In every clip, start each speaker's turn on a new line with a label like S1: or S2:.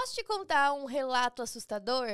S1: Posso te contar um relato assustador?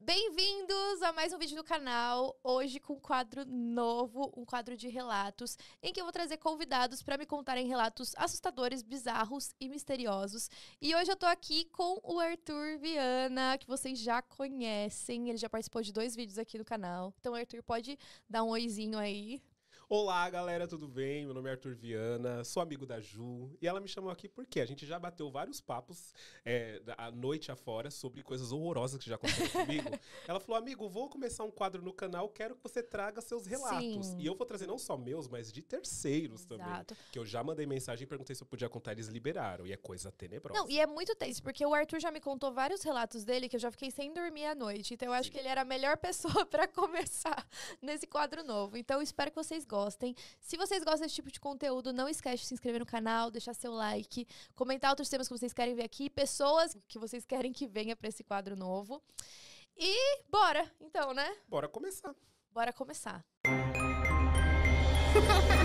S1: Bem-vindos a mais um vídeo do canal. Hoje com um quadro novo, um quadro de relatos, em que eu vou trazer convidados para me contarem relatos assustadores, bizarros e misteriosos. E hoje eu tô aqui com o Arthur Viana, que vocês já conhecem. Ele já participou de dois vídeos aqui no canal. Então, Arthur, pode dar um oizinho aí.
S2: Olá, galera, tudo bem? Meu nome é Arthur Viana, sou amigo da Ju e ela me chamou aqui porque a gente já bateu vários papos é, à noite afora sobre coisas horrorosas que já aconteceram comigo. Ela falou, amigo, vou começar um quadro no canal, quero que você traga seus relatos. Sim. E eu vou trazer não só meus, mas de terceiros Exato. também. Que eu já mandei mensagem e perguntei se eu podia contar, eles liberaram. E é coisa tenebrosa. Não,
S1: e é muito tenso, porque o Arthur já me contou vários relatos dele que eu já fiquei sem dormir à noite. Então eu acho Sim. que ele era a melhor pessoa para começar nesse quadro novo. Então espero que vocês gostem gostem. Se vocês gostam desse tipo de conteúdo, não esquece de se inscrever no canal, deixar seu like, comentar outros temas que vocês querem ver aqui, pessoas que vocês querem que venha para esse quadro novo. E bora, então, né? Bora começar. Bora começar.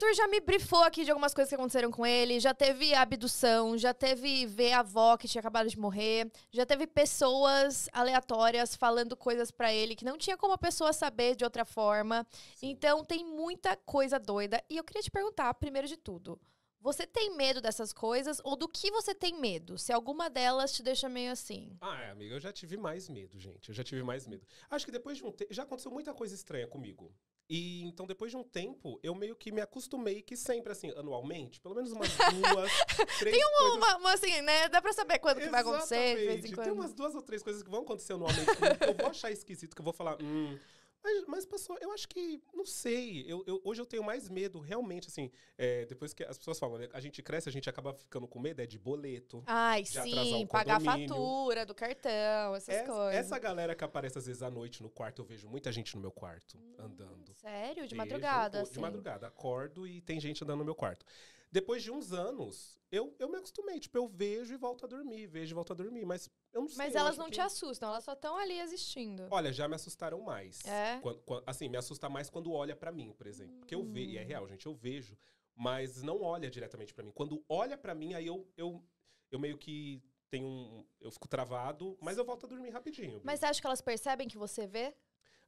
S1: Arthur já me brifou aqui de algumas coisas que aconteceram com ele. Já teve abdução, já teve ver a avó que tinha acabado de morrer, já teve pessoas aleatórias falando coisas para ele que não tinha como a pessoa saber de outra forma. Sim. Então tem muita coisa doida. E eu queria te perguntar, primeiro de tudo, você tem medo dessas coisas ou do que você tem medo? Se alguma delas te deixa meio assim. Ah,
S2: é, amiga, eu já tive mais medo, gente. Eu já tive mais medo. Acho que depois de um tempo. Já aconteceu muita coisa estranha comigo. E então, depois de um tempo, eu meio que me acostumei que sempre, assim, anualmente, pelo menos umas duas, três Tem uma, coisas... uma,
S1: uma, assim, né? Dá pra saber quando Exatamente. que vai acontecer, de vez em quando. Tem umas
S2: duas ou três coisas que vão acontecer anualmente. eu vou achar esquisito, que eu vou falar, hum,
S1: mas, mas passou, eu
S2: acho que, não sei, eu, eu hoje eu tenho mais medo, realmente, assim, é, depois que as pessoas falam, né, a gente cresce, a gente acaba ficando com medo, é de boleto. Ai, de sim, um pagar a fatura
S1: do cartão, essas coisas. Essa
S2: galera que aparece às vezes à noite no quarto, eu vejo muita gente no meu quarto, hum, andando. Sério? De vejo, madrugada, vejo, assim? De madrugada, acordo e tem gente andando no meu quarto depois de uns anos, eu, eu me acostumei. Tipo, eu vejo e volto a dormir, vejo e volto a dormir. Mas eu não sei. Mas elas não que... te
S1: assustam, elas só estão ali existindo. Olha,
S2: já me assustaram mais. É? Quando, quando, assim, me assusta mais quando olha para mim, por exemplo. Porque eu vejo, e é real, gente, eu vejo. Mas não olha diretamente para mim. Quando olha para mim, aí eu, eu, eu meio que tenho um... Eu fico travado, mas eu volto a dormir rapidinho. Mas você
S1: acha que elas percebem que você vê?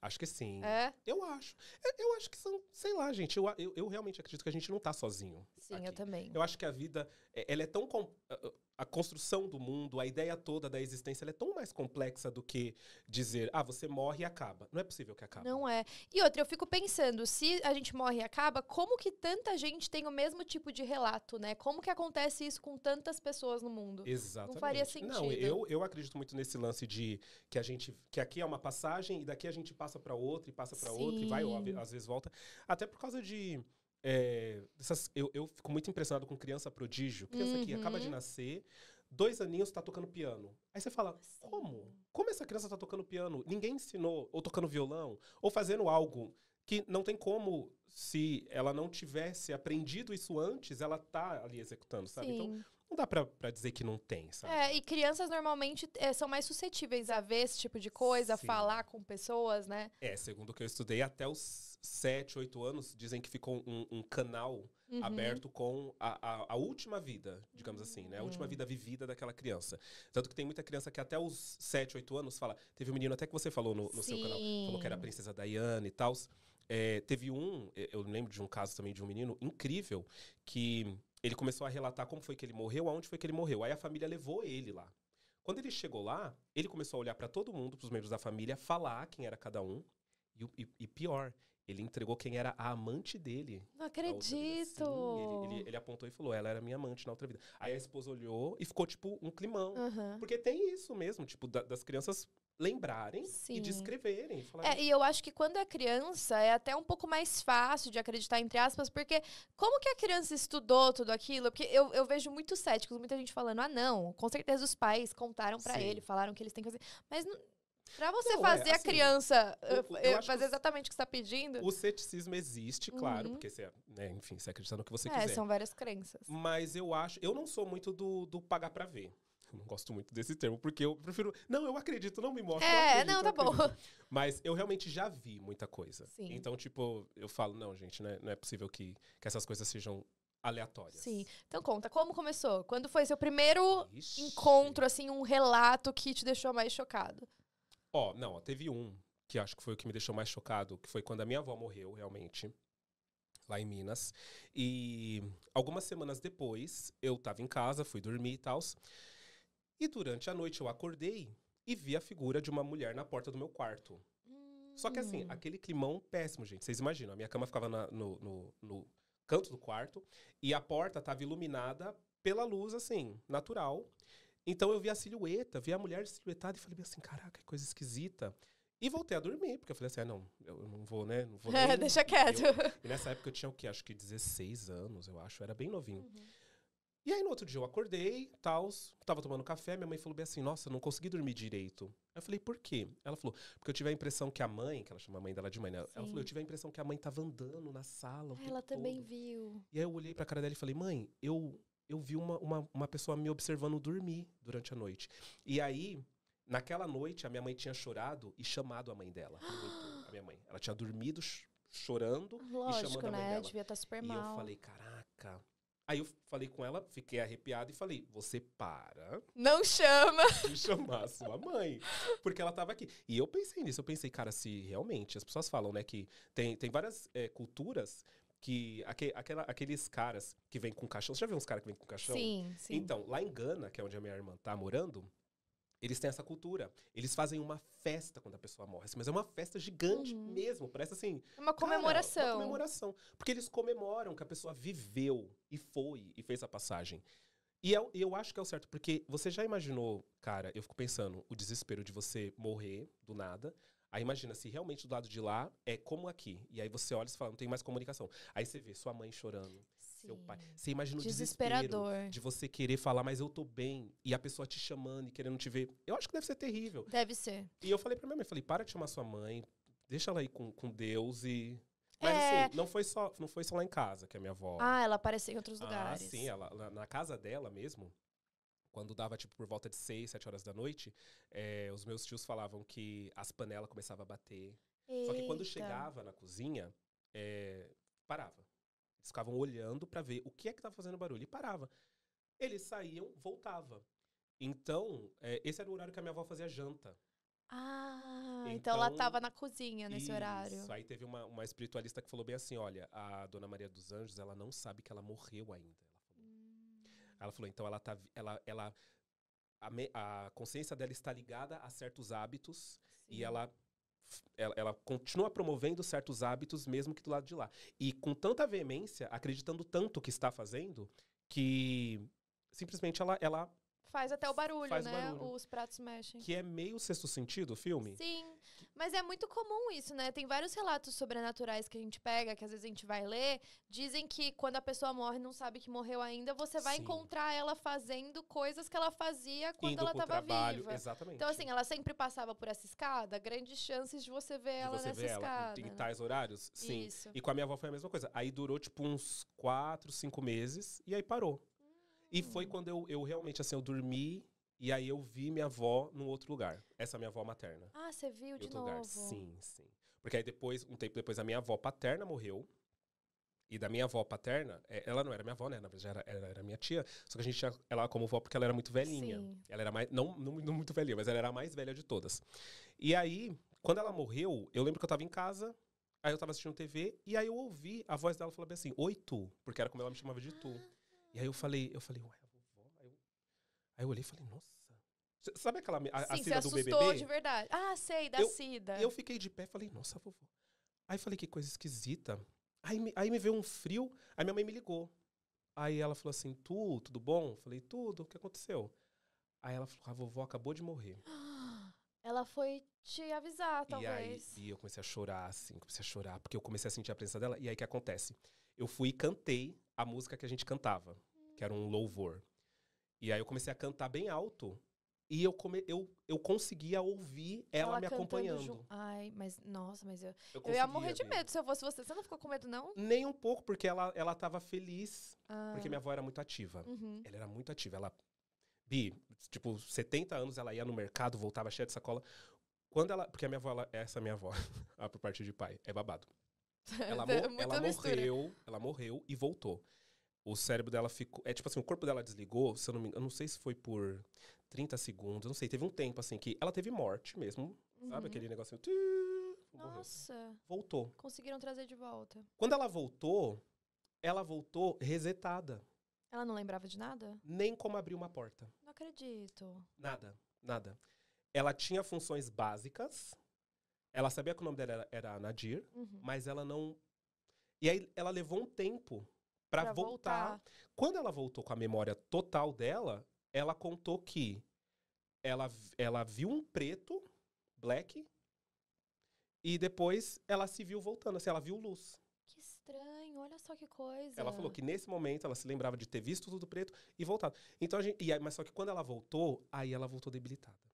S1: Acho que sim. É? Eu acho. É, eu acho que são,
S2: sei lá, gente. Eu, eu, eu realmente acredito que a gente não tá sozinho.
S1: Sim, aqui. eu também.
S2: Eu acho que a vida, é, ela é tão. Ah, ah, a construção do mundo, a ideia toda da existência, é tão mais complexa do que dizer, ah, você morre e acaba. Não é possível que acabe.
S1: Não é. E outra, eu fico pensando, se a gente morre e acaba, como que tanta gente tem o mesmo tipo de relato, né? Como que acontece isso com tantas pessoas no mundo? Exatamente. Não faria sentido. Não, eu,
S2: eu acredito muito nesse lance de que a gente, que aqui é uma passagem e daqui a gente passa para outra e passa para outra e vai, ou às vezes volta. Até por causa de é, essas, eu, eu, fico muito impressionado com criança prodígio. Criança uhum. que acaba de uhum. nascer, dois aninhos tá tocando piano. Aí você fala, como? Como essa criança tá tocando piano? Ninguém ensinou, ou tocando violão, ou fazendo algo que não tem como, se ela não tivesse aprendido isso antes, ela tá ali executando, sabe? Então, Sim. Então, não dá pra, pra dizer que não tem, sabe?
S1: É, e crianças normalmente é, são mais suscetíveis a ver esse tipo de coisa, Sim. falar com pessoas, né?
S2: É, segundo o que eu estudei, até os sete, oito anos, dizem que ficou um, um canal uhum. aberto com a, a, a, última vida, digamos assim, né? A última uhum. vida vivida daquela criança. Tanto que tem muita criança que até os sete, oito anos fala. Teve um menino até que você falou no, no seu canal, falou que era a princesa Diana e tal. É, teve um, eu lembro de um caso também de um menino incrível que ele começou a relatar como foi que ele morreu, aonde foi que ele morreu. Aí a família levou ele lá. Quando ele chegou lá, ele começou a olhar para todo mundo, para os membros da família, falar quem era cada um. E, e, e, pior, ele entregou quem era a amante dele.
S1: Não acredito! Sim, ele,
S2: ele, ele, apontou e falou, ela era minha amante na outra vida. Aí a esposa olhou e ficou, tipo, um climão. Uhum. Porque tem isso mesmo, tipo, da, das crianças lembrarem Sim. e descreverem. Falarem. É,
S1: e eu acho que quando é criança é até um pouco mais fácil de acreditar, entre aspas, porque como que a criança estudou tudo aquilo? Porque eu, eu vejo muitos céticos, muita gente falando, ah, não, com certeza os pais contaram para ele, falaram que eles têm que fazer. Mas não, Pra você Não, é, fazer é, assim, a criança eu, eu fazer exatamente o que está pedindo. O
S2: ceticismo existe, claro, uhum. porque você, é, né, enfim, você acredita é no que você é, quiser. são
S1: várias crenças.
S2: Mas eu acho, eu não sou muito do, do pagar pra ver. Eu não gosto muito desse termo, porque eu prefiro. Não, eu acredito, não me mostra. É, acredito, não, tá bom. Mas eu realmente já vi muita coisa. Sim. Então, tipo, eu falo, não, gente, não é, não é possível que, que essas coisas sejam aleatórias. Sim.
S1: Então conta, como começou? Quando foi seu primeiro Ixi. encontro, assim, um relato que te deixou mais chocado?
S2: Ó, não, ó, teve um que acho que foi o que me deixou mais chocado, que foi quando a minha avó morreu, realmente, lá em Minas. E algumas semanas depois, eu tava em casa, fui dormir e tal. E durante a noite eu acordei e vi a figura de uma mulher na porta do meu quarto. Só que assim, hum. aquele climão péssimo, gente. Vocês imaginam, a minha cama ficava na, no, no, no canto do quarto e a porta tava iluminada pela luz, assim, natural. Então eu vi a silhueta, vi a mulher silhuetada e falei assim, caraca, que coisa esquisita. E voltei a dormir, porque eu falei assim, ah, não, eu não vou, né? Não vou é, nem, Deixa quieto. Eu, e nessa época eu tinha o quê? Acho que 16 anos, eu acho, eu era bem novinho. Uhum. E aí no outro dia eu acordei, tal, tava tomando café, minha mãe falou bem assim, nossa, não consegui dormir direito. Eu falei, por quê? Ela falou, porque eu tive a impressão que a mãe, que ela chama a mãe dela de mãe, né? ela falou, eu tive a impressão que a mãe tava andando na sala. Ah, ela também todo. viu. E aí eu olhei pra cara dela e falei, mãe, eu eu vi uma, uma, uma pessoa me observando dormir durante a noite. E aí, naquela noite, a minha mãe tinha chorado e chamado a mãe dela. a minha mãe. Ela tinha dormido chorando Lógico, e chamando né? a mãe né? dela. Devia
S1: estar tá super e mal. E eu falei,
S2: caraca. Aí eu falei com ela, fiquei arrepiado e falei, você para. Não chama. De chamar sua mãe. Porque ela estava aqui. E eu pensei nisso, eu pensei, cara, se realmente, as pessoas falam, né, que tem, tem várias é, culturas que aquela, aqueles caras que vêm com caixão. Você já viu uns caras que vêm com caixão? Sim, sim. Então, lá em Gana, que é onde a minha irmã tá morando, eles têm essa cultura. Eles fazem uma festa quando a pessoa morre. Assim, mas é uma festa gigante uhum. mesmo. Parece assim. É uma comemoração. Cara, uma comemoração. Porque eles comemoram que a pessoa viveu e foi e fez a passagem. E é eu, eu acho que é o certo, porque você já imaginou, cara, eu fico pensando, o desespero de você morrer do nada. Aí imagina, se realmente do lado de lá é como aqui. E aí você olha e fala, não tem mais comunicação. Aí você vê sua mãe chorando, Sim. seu pai. Você imagina o desespero de você querer falar, mas eu tô bem. E a pessoa te chamando e querendo te ver. Eu acho que deve ser terrível. Deve ser. E eu falei pra minha mãe, falei, para de chamar sua mãe, deixa ela aí com, com Deus e mas é... assim, não foi, só, não foi só lá em casa que a minha avó. Ah, ela apareceu em outros ah, lugares. Ah, sim, ela, na casa dela mesmo, quando dava, tipo, por volta de 6, 7 horas da noite, é, os meus tios falavam que as panelas começavam a bater.
S1: Eita. Só que quando chegava na
S2: cozinha, é, parava. Eles ficavam olhando para ver o que é que tava fazendo barulho e parava. Eles saíam, voltava. Então, é, esse era o horário que a minha avó fazia janta.
S1: Ah, então, então ela estava na cozinha nesse isso. horário.
S2: Aí teve uma, uma espiritualista que falou bem assim: olha, a dona Maria dos Anjos, ela não sabe que ela morreu ainda. Ela falou, então ela tá. Ela, ela, a, me, a consciência dela está ligada a certos hábitos Sim. e ela ela, ela, continua promovendo certos hábitos mesmo que do lado de lá. E com tanta veemência, acreditando tanto que está fazendo, que simplesmente ela, ela
S1: Faz até o barulho, Faz né? Barulho. Os pratos mexem. Que é
S2: meio sexto sentido o filme? Sim.
S1: Mas é muito comum isso, né? Tem vários relatos sobrenaturais que a gente pega, que às vezes a gente vai ler. Dizem que quando a pessoa morre não sabe que morreu ainda, você vai Sim. encontrar ela fazendo coisas que ela fazia quando Indo ela estava viva. Exatamente. Então, assim, ela sempre passava por essa escada, grandes chances de você ver de ela você nessa ver escada. Ela, em né?
S2: tais horários? Sim. Isso. E com a minha avó foi a mesma coisa. Aí durou, tipo, uns quatro, cinco meses e aí parou. E uhum. foi quando eu, eu realmente, assim, eu dormi e aí eu vi minha avó num outro lugar. Essa é minha avó materna. Ah, você
S1: viu de novo? Lugar. Sim, sim.
S2: Porque aí depois, um tempo depois, a minha avó paterna morreu. E da minha avó paterna, é, ela não era minha avó, né? Na verdade, era, era minha tia. Só que a gente tinha ela como avó porque ela era muito velhinha. Sim. Ela era mais. Não, não, não, muito velhinha, mas ela era a mais velha de todas. E aí, quando ela morreu, eu lembro que eu tava em casa, aí eu tava assistindo TV, e aí eu ouvi a voz dela falando assim: Oi, tu. Porque era como ela me chamava de tu. Ah. E aí eu falei, eu falei, ué, a vovó. Aí eu, aí eu olhei e falei, nossa. Sabe aquela a, Sim, a Cida do BBB? de verdade. Ah, sei, da eu, Cida. Eu fiquei de pé e falei, nossa, vovó. Aí falei, que coisa esquisita. Aí me, aí me veio um frio, aí minha mãe me ligou. Aí ela falou assim, tu, tudo bom? Eu falei, tudo, o que aconteceu? Aí ela falou, a vovó acabou de morrer.
S1: Ela foi te avisar, talvez.
S2: E aí e eu comecei a chorar, assim, comecei a chorar, porque eu comecei a sentir a presença dela. E aí o que acontece? Eu fui e cantei a música que a gente cantava, que era um louvor. E aí eu comecei a cantar bem alto e eu, come, eu, eu conseguia ouvir ela, ela me acompanhando. Ju...
S1: Ai, mas nossa, mas eu. Eu, eu ia morrer de medo se eu fosse você. Você não ficou com medo, não?
S2: Nem um pouco, porque ela, ela tava feliz. Ah. Porque minha avó era muito ativa. Uhum. Ela era muito ativa. Ela. Bi, tipo, 70 anos ela ia no mercado, voltava cheia de sacola. Quando ela. Porque a minha avó, ela, essa minha avó, a por parte de pai, é babado. Ela, é mo ela morreu, ela morreu e voltou. O cérebro dela ficou. É tipo assim, o corpo dela desligou, se eu não me engano, não sei se foi por 30 segundos, não sei. Teve um tempo assim que ela teve morte mesmo. Uhum. Sabe aquele negocinho?
S1: Assim, Nossa. Voltou. Conseguiram trazer de volta.
S2: Quando ela voltou, ela voltou resetada.
S1: Ela não lembrava de nada?
S2: Nem como abrir uma porta.
S1: Não acredito.
S2: Nada, nada. Ela tinha funções básicas, ela sabia que o nome dela era, era Nadir, uhum. mas ela não. E aí ela levou um tempo
S1: para voltar. voltar.
S2: Quando ela voltou com a memória total dela, ela contou que ela, ela viu um preto, black, e depois ela se viu voltando, assim, ela viu luz.
S1: Que estranho, olha só que coisa. Ela falou que
S2: nesse momento ela se lembrava de ter visto tudo preto e voltado. Então gente, e aí, mas só que quando ela voltou, aí ela voltou debilitada.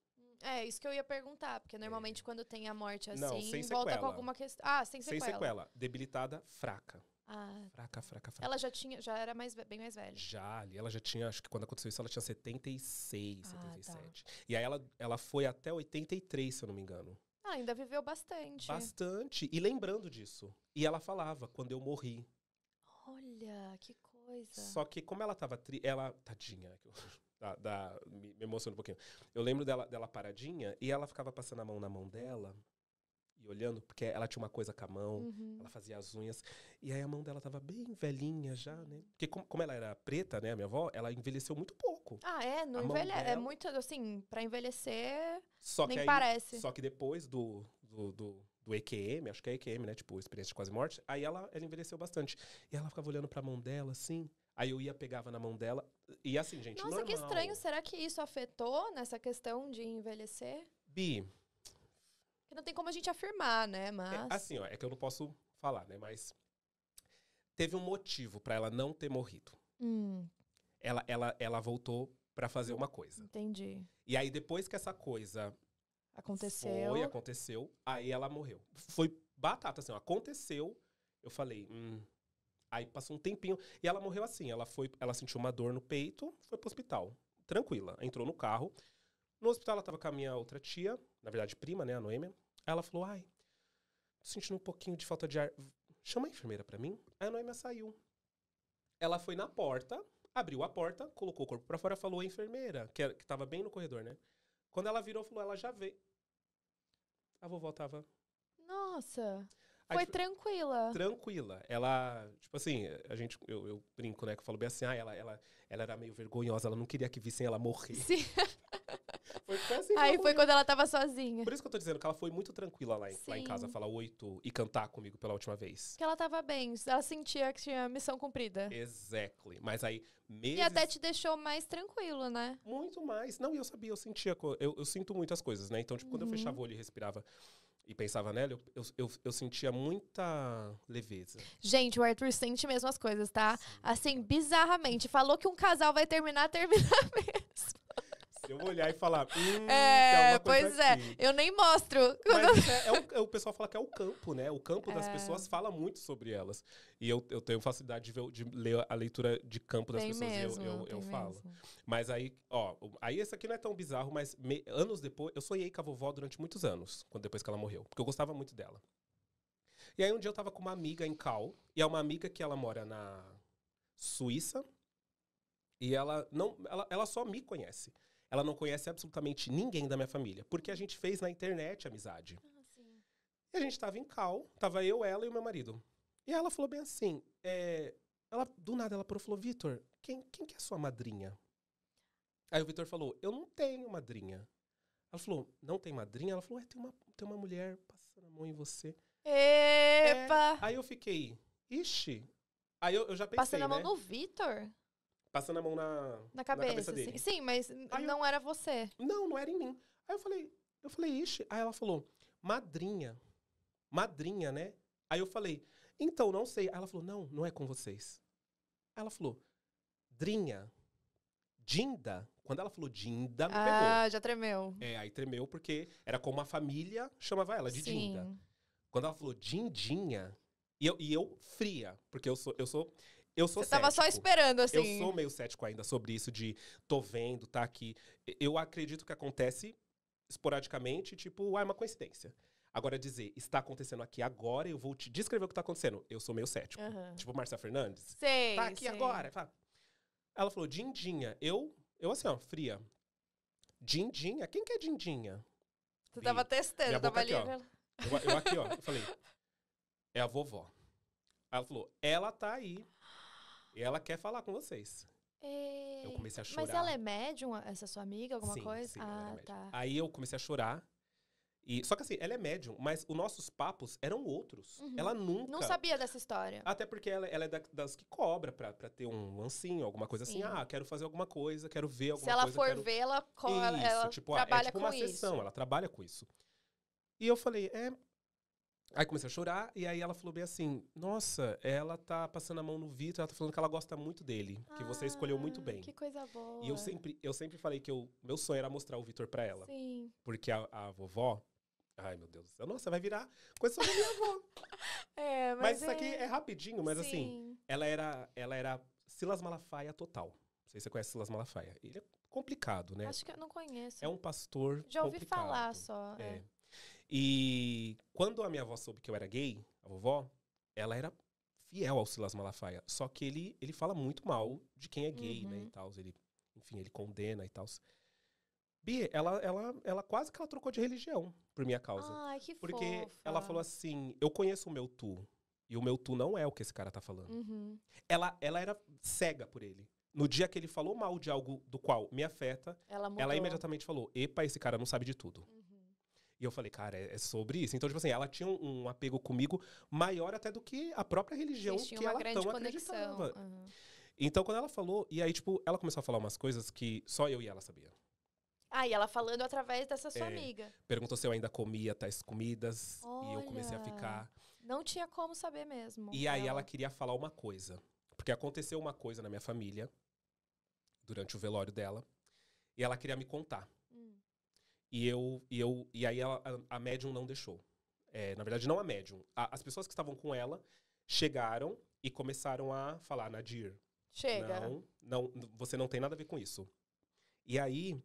S1: É, isso que eu ia perguntar, porque normalmente é. quando tem a morte assim, Não, sem volta sequela. com alguma questão. Ah, sem sequela. Sem sequela.
S2: Debilitada, fraca. Ah. Fraca, fraca, fraca. Ela
S1: já tinha, já era mais, bem mais velha.
S2: Já, ali ela já tinha, acho que quando aconteceu isso, ela tinha 76, ah, 77. Tá. E aí ela, ela foi até 83, se eu não me engano.
S1: Ah, ainda viveu bastante.
S2: Bastante. E lembrando disso. E ela falava, quando eu morri.
S1: Olha, que coisa. Só
S2: que como ela tava tri... Ela, tadinha, da, da, me, me emociona um pouquinho. Eu lembro dela, dela paradinha e ela ficava passando a mão na mão dela e olhando, porque ela tinha uma coisa com a mão, uhum. ela fazia as unhas. E aí a mão dela tava bem velhinha já, né? Porque como, como ela era preta, né, a minha avó, ela envelheceu muito pouco. Ah,
S1: é? Não envelhece. É dela... É muito, assim, para envelhecer, só nem aí, parece. Só
S2: que depois do, do, do, do, EQM, acho que é EQM, né? Tipo, experiência de quase morte. Aí ela, ela envelheceu bastante. E ela ficava olhando pra mão dela, assim. Aí eu ia, pegava na mão dela, e assim, gente, Nossa, normal. que estranho.
S1: Será que isso afetou nessa questão de envelhecer? Bi. Que não tem como a gente afirmar, né? É, Mas. É, assim,
S2: ó, é que eu não posso falar, né? Mas. Teve um motivo para ela não ter morrido. Hum. Ela, ela, ela voltou para fazer uma coisa.
S1: Entendi.
S2: E aí, depois que essa coisa.
S1: Aconteceu. Foi,
S2: aconteceu. Aí ela morreu. Foi batata, assim, ó, aconteceu. Eu falei, hum, Aí passou um tempinho e ela morreu assim. Ela foi, ela sentiu uma dor no peito, foi pro hospital. Tranquila, entrou no carro. No hospital ela tava com a minha outra tia, na verdade prima, né, a Noêmia. Aí ela falou: "Ai, tô sentindo um pouquinho de falta de ar. Chama a enfermeira para mim". Aí a Noêmia saiu. Ela foi na porta, abriu a porta, colocou o corpo para fora, falou: a "Enfermeira", que, era, que tava bem no corredor, né? Quando ela virou, falou: "Ela já veio". A vovó tava
S1: Nossa. Foi tipo, tranquila.
S2: Tranquila. Ela, tipo assim, a gente, eu, eu, brinco, né? Que eu falo bem assim, ah, ela, ela, ela era meio vergonhosa, ela não queria que vissem ela morrer. Sim.
S1: foi, assim, Aí foi quando ela tava sozinha.
S2: Por isso que eu tô dizendo que ela foi muito tranquila lá em, lá em casa, falar oito e cantar comigo pela última vez.
S1: Que ela tava bem, ela sentia que tinha missão cumprida.
S2: Exactly. Mas aí, meses... E até
S1: te deixou mais tranquilo, né? Muito mais. Não, e eu sabia, eu sentia,
S2: eu, eu sinto muitas coisas, né? Então, tipo, quando uhum. eu fechava o olho e respirava e pensava nela, eu, eu, eu, eu, sentia muita leveza.
S1: Gente, o Arthur sente mesmo as coisas, tá? Sim. Assim, bizarramente. Falou que um casal vai terminar, termina mesmo
S2: eu vou olhar e falar. Hum, é, pois é.
S1: Eu nem mostro. Mas, é,
S2: é, o, é o, pessoal fala que é o campo, né? O campo das é. pessoas fala muito sobre elas. E eu, eu tenho facilidade de, ver, de ler a leitura de campo das tem pessoas. Mesmo, eu eu, eu falo. Mesmo. Mas aí, ó, aí esse aqui não é tão bizarro, mas me, anos depois, eu sonhei com a vovó durante muitos anos, quando depois que ela morreu, porque eu gostava muito dela. E aí um dia eu tava com uma amiga em Cal, e é uma amiga que ela mora na Suíça. E ela não, ela, ela só me conhece. Ela não conhece absolutamente ninguém da minha família. Porque a gente fez na internet amizade. Ah, e a gente tava em cal, tava eu, ela e o meu marido. E ela falou bem assim, é, ela, do nada ela falou, Vitor, quem, quem que é sua madrinha? Aí o Vitor falou, eu não tenho madrinha. Ela falou, não tem madrinha? Ela falou, é, tem uma, tem uma mulher passando a mão em você.
S1: Epa! É, aí
S2: eu fiquei, ixi. Aí eu, eu já pensei, Passando a mão né? no
S1: Vitor?
S2: passando a mão na, na, cabeça, na cabeça dele. Sim,
S1: mas aí não eu, era você. Não, não era em mim. Aí eu falei,
S2: eu falei, ixi. Aí ela falou, madrinha. Madrinha, né? Aí eu falei, então, não sei. Aí ela falou, não, não é com vocês. Aí ela falou, Drinha, Dinda. Quando ela falou Dinda, me ah, pegou. Ah,
S1: já tremeu.
S2: É, aí tremeu porque era como a família chamava ela de Sim. Dinda. Quando ela falou Dindinha, e eu, e eu fria, porque eu sou, eu sou eu sou Você cético. tava só esperando, assim. Eu sou meio cético ainda sobre isso de tô vendo, tá aqui. Eu acredito que acontece esporadicamente, tipo, ah, é uma coincidência. Agora, dizer, está acontecendo aqui agora, eu vou te descrever o que está acontecendo. Eu sou meio cético. Uhum. Tipo, Marcia Fernandes. Sei, tá aqui sei. agora. Ela falou, dindinha. Eu, eu assim, ó, fria. Dindinha? Quem que é dindinha?
S1: Você tava testando, tava ali. Né? Eu, eu aqui, ó. Eu falei,
S2: é a vovó. Ela falou, ela tá aí. E ela quer falar com vocês.
S1: É, eu comecei a chorar. Mas ela é médium, essa sua amiga, alguma sim, coisa? Sim, ah, é tá.
S2: Aí eu comecei a chorar. E, só que assim, ela é médium, mas os nossos papos eram outros. Uhum. Ela nunca. Não sabia
S1: dessa história.
S2: Até porque ela, ela é da, das que cobra pra, pra ter um lancinho, alguma coisa assim. Sim. Ah, quero fazer alguma coisa, quero ver alguma coisa. Se ela coisa, for quero... ver, ela,
S1: co... isso, ela tipo, ah, é trabalha é, tipo com uma sessão, ela
S2: trabalha com isso. E eu falei, é, Aí comecei a chorar, e aí ela falou bem assim: Nossa, ela tá passando a mão no Vitor, ela tá falando que ela gosta muito dele, ah, que você ah, escolheu muito bem. Que
S1: coisa boa. E eu sempre,
S2: eu sempre falei que o meu sonho era mostrar o Vitor pra ela. Sim. Porque a, a, vovó. Ai, meu Deus do céu, nossa, vai virar
S1: coisa da minha avó. é, mas. Mas isso é aqui é
S2: rapidinho, mas assim, Sim. assim, ela era, ela era Silas Malafaia total. Não sei se você conhece Silas Malafaia. Ele é complicado, né? Acho
S1: que eu não conheço. É
S2: um pastor. Já ouvi complicado. falar
S1: só. é. é.
S2: E quando a minha avó soube que eu era gay, a vovó, ela era fiel ao Silas Malafaia. Só que ele, ele fala muito mal de quem é gay, né, uhum. né, e tal. Ele, enfim, ele condena e tal. Bi, ela, ela, ela quase que ela trocou de religião por minha causa. Ai, que Porque fofa. ela falou assim, eu conheço o meu tu. E o meu tu não é o que esse cara tá falando. Uhum. Ela, ela era cega por ele. No dia que ele falou mal de algo do qual me afeta, ela, ela imediatamente falou: Epa, esse cara não sabe de tudo. E eu falei, cara, é, é, sobre isso. Então, tipo assim, ela tinha um, apego comigo maior até do que a própria religião Vocês que uma ela grande tão conexão. acreditava. Uhum. Então, quando ela falou, e aí, tipo, ela começou a falar umas coisas que só eu e ela sabia.
S1: Ah, e ela falando através dessa sua é, amiga.
S2: Perguntou se eu ainda comia tais comidas. Olha, e eu comecei a ficar.
S1: Não tinha como saber mesmo. E aí
S2: ela queria falar uma coisa. Porque aconteceu uma coisa na minha família durante o velório dela. E ela queria me contar. E eu, e eu, e aí ela, a, a médium não deixou. É, na verdade, não a médium. A, as pessoas que estavam com ela chegaram e começaram a falar, Nadir. Chega. Não, não, você não tem nada a ver com isso. E aí,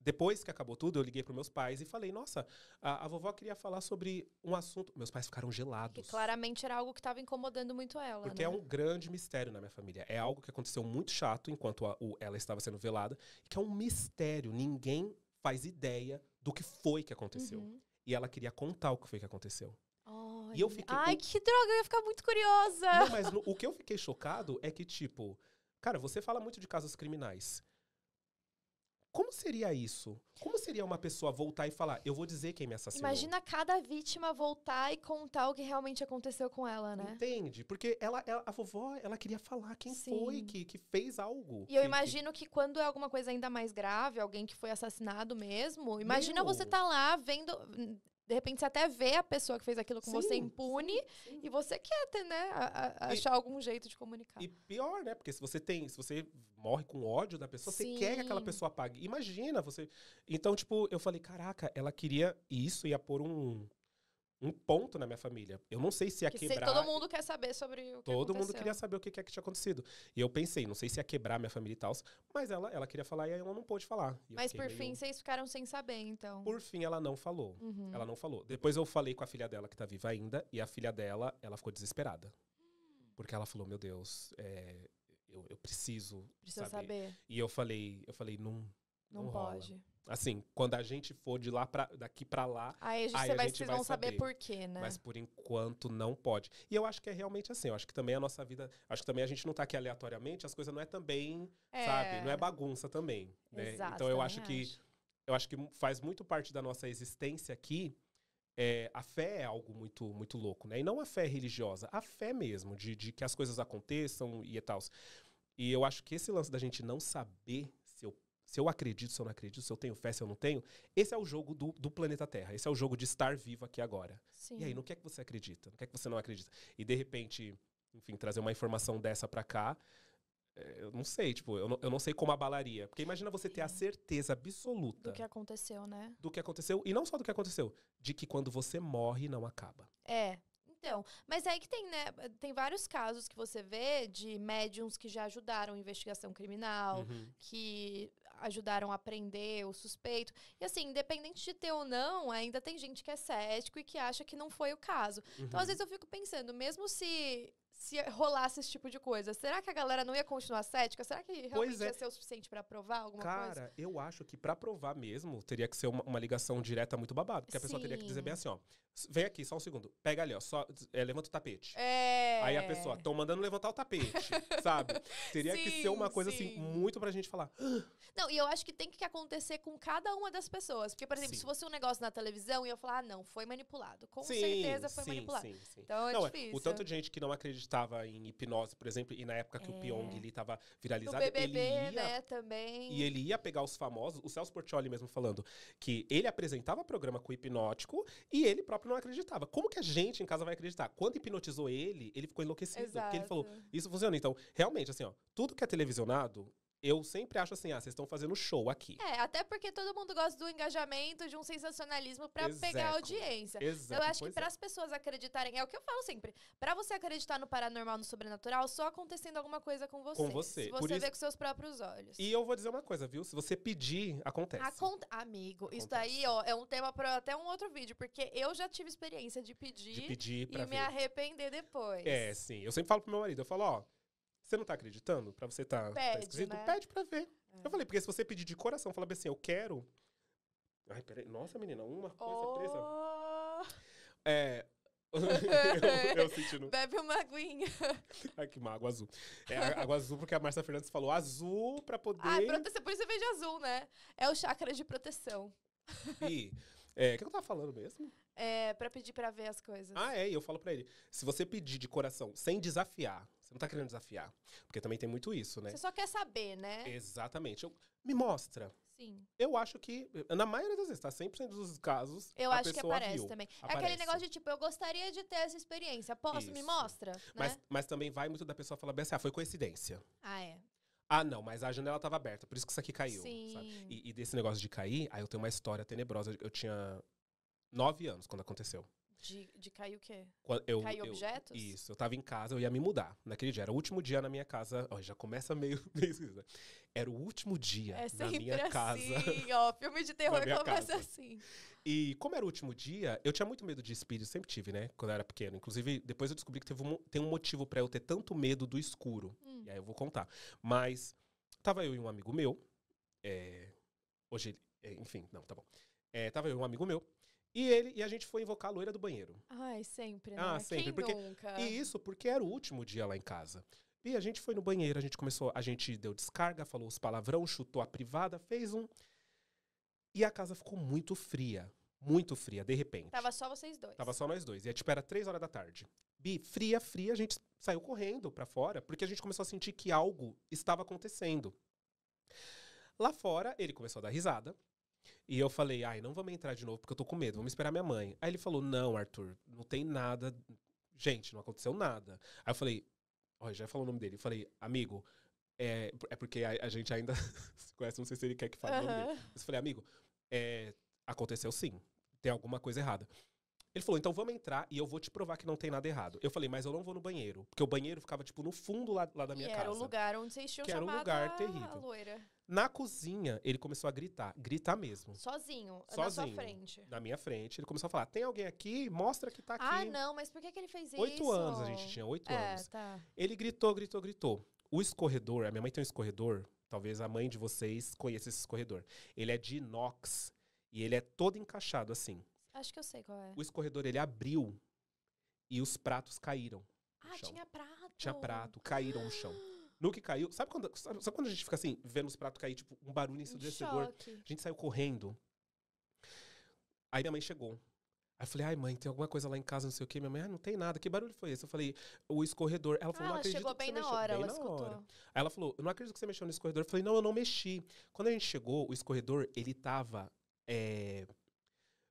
S2: depois que acabou tudo, eu liguei para meus pais e falei, nossa, a, a, vovó queria falar sobre um assunto. Meus pais ficaram gelados. Que
S1: claramente era algo que estava incomodando muito ela. Porque é né? é um
S2: grande mistério na minha família. É algo que aconteceu muito chato enquanto a, o, ela estava sendo velada, que é um mistério. Ninguém faz ideia do que foi que aconteceu. Uhum. E ela queria contar o que foi que aconteceu.
S1: E eu fiquei. Ai, que droga, eu ia ficar muito curiosa. Não, mas no,
S2: o que eu fiquei chocado é que, tipo, cara, você fala muito de casos criminais. Como seria isso? Como seria uma pessoa voltar e falar, eu vou dizer quem me assassinou? Imagina
S1: cada vítima voltar e contar o que realmente aconteceu com ela, né?
S2: Entende? Porque ela, ela a vovó, ela queria falar quem Sim. foi que, que fez algo. E eu imagino
S1: que... que... quando é alguma coisa ainda mais grave, alguém que foi assassinado mesmo, imagina Meu. você tá lá vendo, de repente você até vê a pessoa que fez aquilo com sim, você impune sim, sim. e você quer ter, né, a, a achar
S2: e, algum jeito de comunicar. E pior, né? Porque se você tem, se você morre com ódio da pessoa, você quer que aquela pessoa pague Imagina você. Então, tipo, eu falei, caraca, ela queria isso ia pôr um um ponto na minha família. Eu não sei se ia que quebrar. todo mundo
S1: quer saber sobre o que Todo aconteceu. mundo queria saber
S2: o que, é que tinha acontecido. E eu pensei, não sei se ia quebrar minha família e tal, mas ela, ela queria falar e ela não pôde falar. E mas por fim,
S1: vocês ficaram sem saber, então. Por
S2: fim, ela não falou. Uhum. Ela não falou. Depois eu falei com a filha dela, que tá viva ainda, e a filha dela, ela ficou desesperada. Porque ela falou, meu Deus, é, eu, eu preciso. Precisa saber. saber. E eu falei, eu falei, não. Não, não pode. Rola. Assim, quando a gente for de lá para daqui para lá, aí a gente, aí a vai, gente vocês vai vão saber, por quê, né? Mas por enquanto não pode. E eu acho que é realmente assim, eu acho que também a nossa vida, acho que também a gente não tá aqui aleatoriamente, as coisas não é também, é... sabe, não é bagunça também, né? Exato, então eu acho, acho que eu acho que faz muito parte da nossa existência aqui. É, a fé é algo muito muito louco, né? E não a fé religiosa, a fé mesmo, de, de que as coisas aconteçam e tal. E eu acho que esse lance da gente não saber se eu acredito, se eu não acredito, se eu tenho fé, se eu não tenho. Esse é o jogo do, do planeta Terra. Esse é o jogo de estar vivo aqui agora. Sim. E aí, no que é que você acredita? No que é que você não acredita? E de repente, enfim, trazer uma informação dessa para cá. Eh, eu não sei, tipo, eu não, eu não sei como abalaria. Porque imagina você ter a certeza absoluta. Do que
S1: aconteceu, né?
S2: Do que aconteceu. E não só do que aconteceu, de que quando você morre, não acaba.
S1: É, então, mas é aí que tem, né? Tem vários casos que você vê de médiums que já ajudaram investigação criminal, uhum. que ajudaram a prender o suspeito. E assim, independente de ter ou não, ainda tem gente que é cético e que acha que não foi o caso. Uhum. Então, às uhum. vezes eu fico pensando, mesmo se se rolasse esse tipo de coisa, será que a galera não ia continuar cética? Será que realmente pois é. ia ser o suficiente para provar alguma Cara, coisa? Cara,
S2: eu acho que para provar mesmo, teria que ser uma, uma ligação direta muito babada. Porque a pessoa Sim. teria que dizer bem assim, ó. Vem aqui, só um segundo. Pega ali, ó. Só, é, levanta o tapete.
S1: É. Aí a pessoa, estão
S2: mandando levantar o tapete, sabe? Teria sim, que ser uma coisa, assim, sim. assim, muito pra gente falar.
S1: Não, e eu acho que tem que acontecer com cada uma das pessoas. Porque, por exemplo, sim. se fosse um negócio na televisão e eu falar, ah, não, foi manipulado. Com certeza foi manipulado. Então é não, difícil. É, o tanto de
S2: gente que não acredita estava em hipnose, por exemplo, e na época que é. o Pyong ele estava viralizado, o BBB, ele ia, né,
S1: também. E
S2: ele ia pegar os famosos, o Celso Portioli mesmo falando que ele apresentava programa com hipnótico e ele próprio não acreditava. Como que a gente em casa vai acreditar? Quando hipnotizou ele, ele ficou enlouquecido, Exato. porque ele falou: "Isso funciona". Então, realmente assim, ó, tudo que é televisionado eu sempre acho assim, ah, vocês estão fazendo show aqui.
S1: É, até porque todo mundo gosta do engajamento, de um sensacionalismo para pegar a audiência. Exato. Eu acho que para as é. pessoas acreditarem, é o que eu falo sempre, para você acreditar no paranormal, no sobrenatural, só acontecendo alguma coisa com você. Com você. Se você Por vê com seus próprios olhos.
S2: E eu vou dizer uma coisa, viu? Se você pedir, acontece.
S1: Acon... Amigo, acontece. isso daí, ó, é um tema para até um outro vídeo, porque eu já tive experiência de pedir, de pedir e ver. me arrepender depois. É,
S2: sim. Eu sempre falo pro meu marido, eu falo, ó, você não tá acreditando? Pra você tá, tá pede, tá esquisito? Né? Pede pra ver. É. Eu falei, porque se você pedir de coração, falar assim, eu quero. Ai, peraí. Nossa, menina, uma
S1: coisa oh. presa.
S2: É. eu, eu Bebe uma aguinha. Ai, que mágoa azul. É água azul, porque a Marcia Fernandes falou azul pra poder.
S1: Ah, proteção, por isso você vejo azul, né? É o chakra de proteção.
S2: E. É, o que eu tava falando mesmo?
S1: É, pra pedir pra ver as coisas. Ah, é,
S2: e eu falo pra ele. Se você pedir de coração, sem desafiar, você não tá querendo desafiar. Porque também tem muito isso, né? Você só
S1: quer saber, né?
S2: Exatamente. Eu, me mostra. Sim. Eu acho que, na maioria das vezes, tá? 100% dos casos.
S1: Eu acho que aparece viu, também. Aparece. É aquele negócio de tipo, eu gostaria de ter essa experiência. Posso? Isso. Me mostra. Né? Mas, né?
S2: mas também vai muito da pessoa falar bem assim, ah, foi coincidência. Ah, é. Ah, não, mas a janela estava aberta, por isso que isso aqui caiu. Sim. E, e, desse negócio de cair, aí eu tenho uma história tenebrosa. Eu tinha nove anos quando aconteceu.
S1: De, de cair o quê? Eu, cair eu, objetos? Isso,
S2: eu tava em casa, eu ia me mudar naquele dia. Era o último dia na minha casa. Ó, já começa meio, né? Era o último dia é na minha assim, casa.
S1: ó. Filme de terror começa casa. assim.
S2: E como era o último dia, eu tinha muito medo de espírito, sempre tive, né? Quando eu era pequeno. Inclusive, depois eu descobri que teve um, tem um motivo para eu ter tanto medo do escuro. Hum. E aí eu vou contar. Mas tava eu e um amigo meu. É, hoje, é, enfim, não, tá bom. É, tava eu e um amigo meu. E ele e a gente foi invocar a loira do banheiro.
S1: Ai, sempre, né? Ah, sempre. Quem porque, nunca? E
S2: isso porque era o último dia lá em casa. E a gente foi no banheiro, a gente começou, a gente deu descarga, falou os palavrão, chutou a privada, fez um. E a casa ficou muito fria. Muito fria, de repente.
S1: Tava só vocês dois.
S2: Tava só nós dois. E a tipo, era três horas da tarde. Bi, fria, fria, a gente saiu correndo para fora, porque a gente começou a sentir que algo estava acontecendo. Lá fora, ele começou a dar risada. E eu falei, ai, não vamos entrar de novo porque eu tô com medo, vamos esperar minha mãe. Aí ele falou, não, Arthur, não tem nada. Gente, não aconteceu nada. Aí eu falei, olha, já falou o nome dele. Eu falei, amigo, é, é porque a, a gente ainda se conhece, não sei se ele quer que fale uhum. o nome dele. Mas eu falei, amigo, é, aconteceu sim, tem alguma coisa errada. Ele falou, então vamos entrar e eu vou te provar que não tem nada errado. Eu falei, mas eu não vou no banheiro. Porque o banheiro ficava, tipo, no fundo lá, lá da minha e casa. era o
S1: lugar onde vocês tinham que era um lugar terrível. a loira.
S2: Na cozinha, ele começou a gritar, gritar mesmo.
S1: Sozinho, Sozinho, na sua frente. Na
S2: minha frente. Ele começou a falar: tem alguém aqui? Mostra que tá ah, aqui. Ah, não,
S1: mas por que, que ele fez isso? Oito anos a gente tinha, oito é, anos. Tá.
S2: Ele gritou, gritou, gritou. O escorredor, a minha mãe tem um escorredor, talvez a mãe de vocês conheça esse escorredor. Ele é de inox e ele é todo encaixado assim.
S1: Acho que eu sei qual é. O
S2: escorredor, ele abriu e os pratos caíram.
S1: Ah, tinha prato.
S2: Tinha prato, caíram no chão. No que caiu, sabe quando, sabe, sabe quando a gente fica assim, vendo os pratos cair, tipo, um barulho ensurdecedor? A gente saiu correndo. Aí minha mãe chegou. Aí eu falei, ai mãe, tem alguma coisa lá em casa, não sei o quê. Minha mãe, ah, não tem nada. Que barulho foi esse? Eu falei, o escorredor. Ela falou, ah, não acredito chegou bem que você na mexeu. hora, bem ela na escutou. Hora. Aí ela falou, eu não acredito que você mexeu no escorredor. Eu falei, não, eu não mexi. Quando a gente chegou, o escorredor, ele tava é,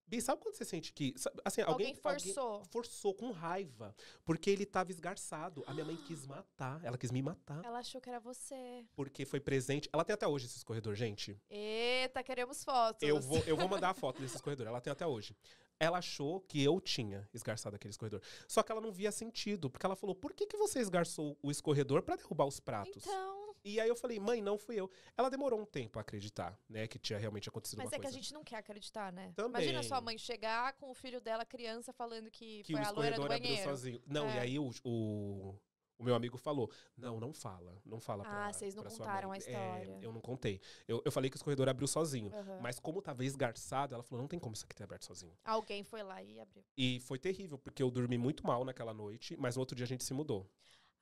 S2: Bi, sabe quando você sente que. Assim, alguém, alguém forçou. Alguém forçou com raiva. Porque ele tava esgarçado. A minha mãe quis matar. Ela quis me matar.
S1: Ela achou que era você.
S2: Porque foi presente. Ela tem até hoje esse escorredor gente.
S1: Eita, queremos fotos. Eu vou, eu vou
S2: mandar a foto desse escorredor Ela tem até hoje. Ela achou que eu tinha esgarçado aquele escorredor. Só que ela não via sentido. Porque ela falou: por que, que você esgarçou o escorredor para derrubar os pratos? Então. E aí eu falei, mãe, não fui eu. Ela demorou um tempo a acreditar, né, que tinha realmente acontecido Mas uma é coisa. Mas é que a gente
S1: não quer acreditar, né? Também. Imagina sua mãe chegar com o filho dela, criança, falando que, que foi a loira do banheiro. sozinho. Não, é. e aí
S2: o, o, o, meu amigo falou, não, não fala, não fala ah, pra Ah, vocês não contaram a história. É, eu não contei. Eu, eu falei que o escorredor abriu sozinho. Uhum. Mas como tava esgarçado, ela falou, não tem como isso aqui ter aberto sozinho.
S1: Alguém foi lá e abriu.
S2: E foi terrível, porque eu dormi muito mal naquela noite, mas no outro dia a gente se mudou.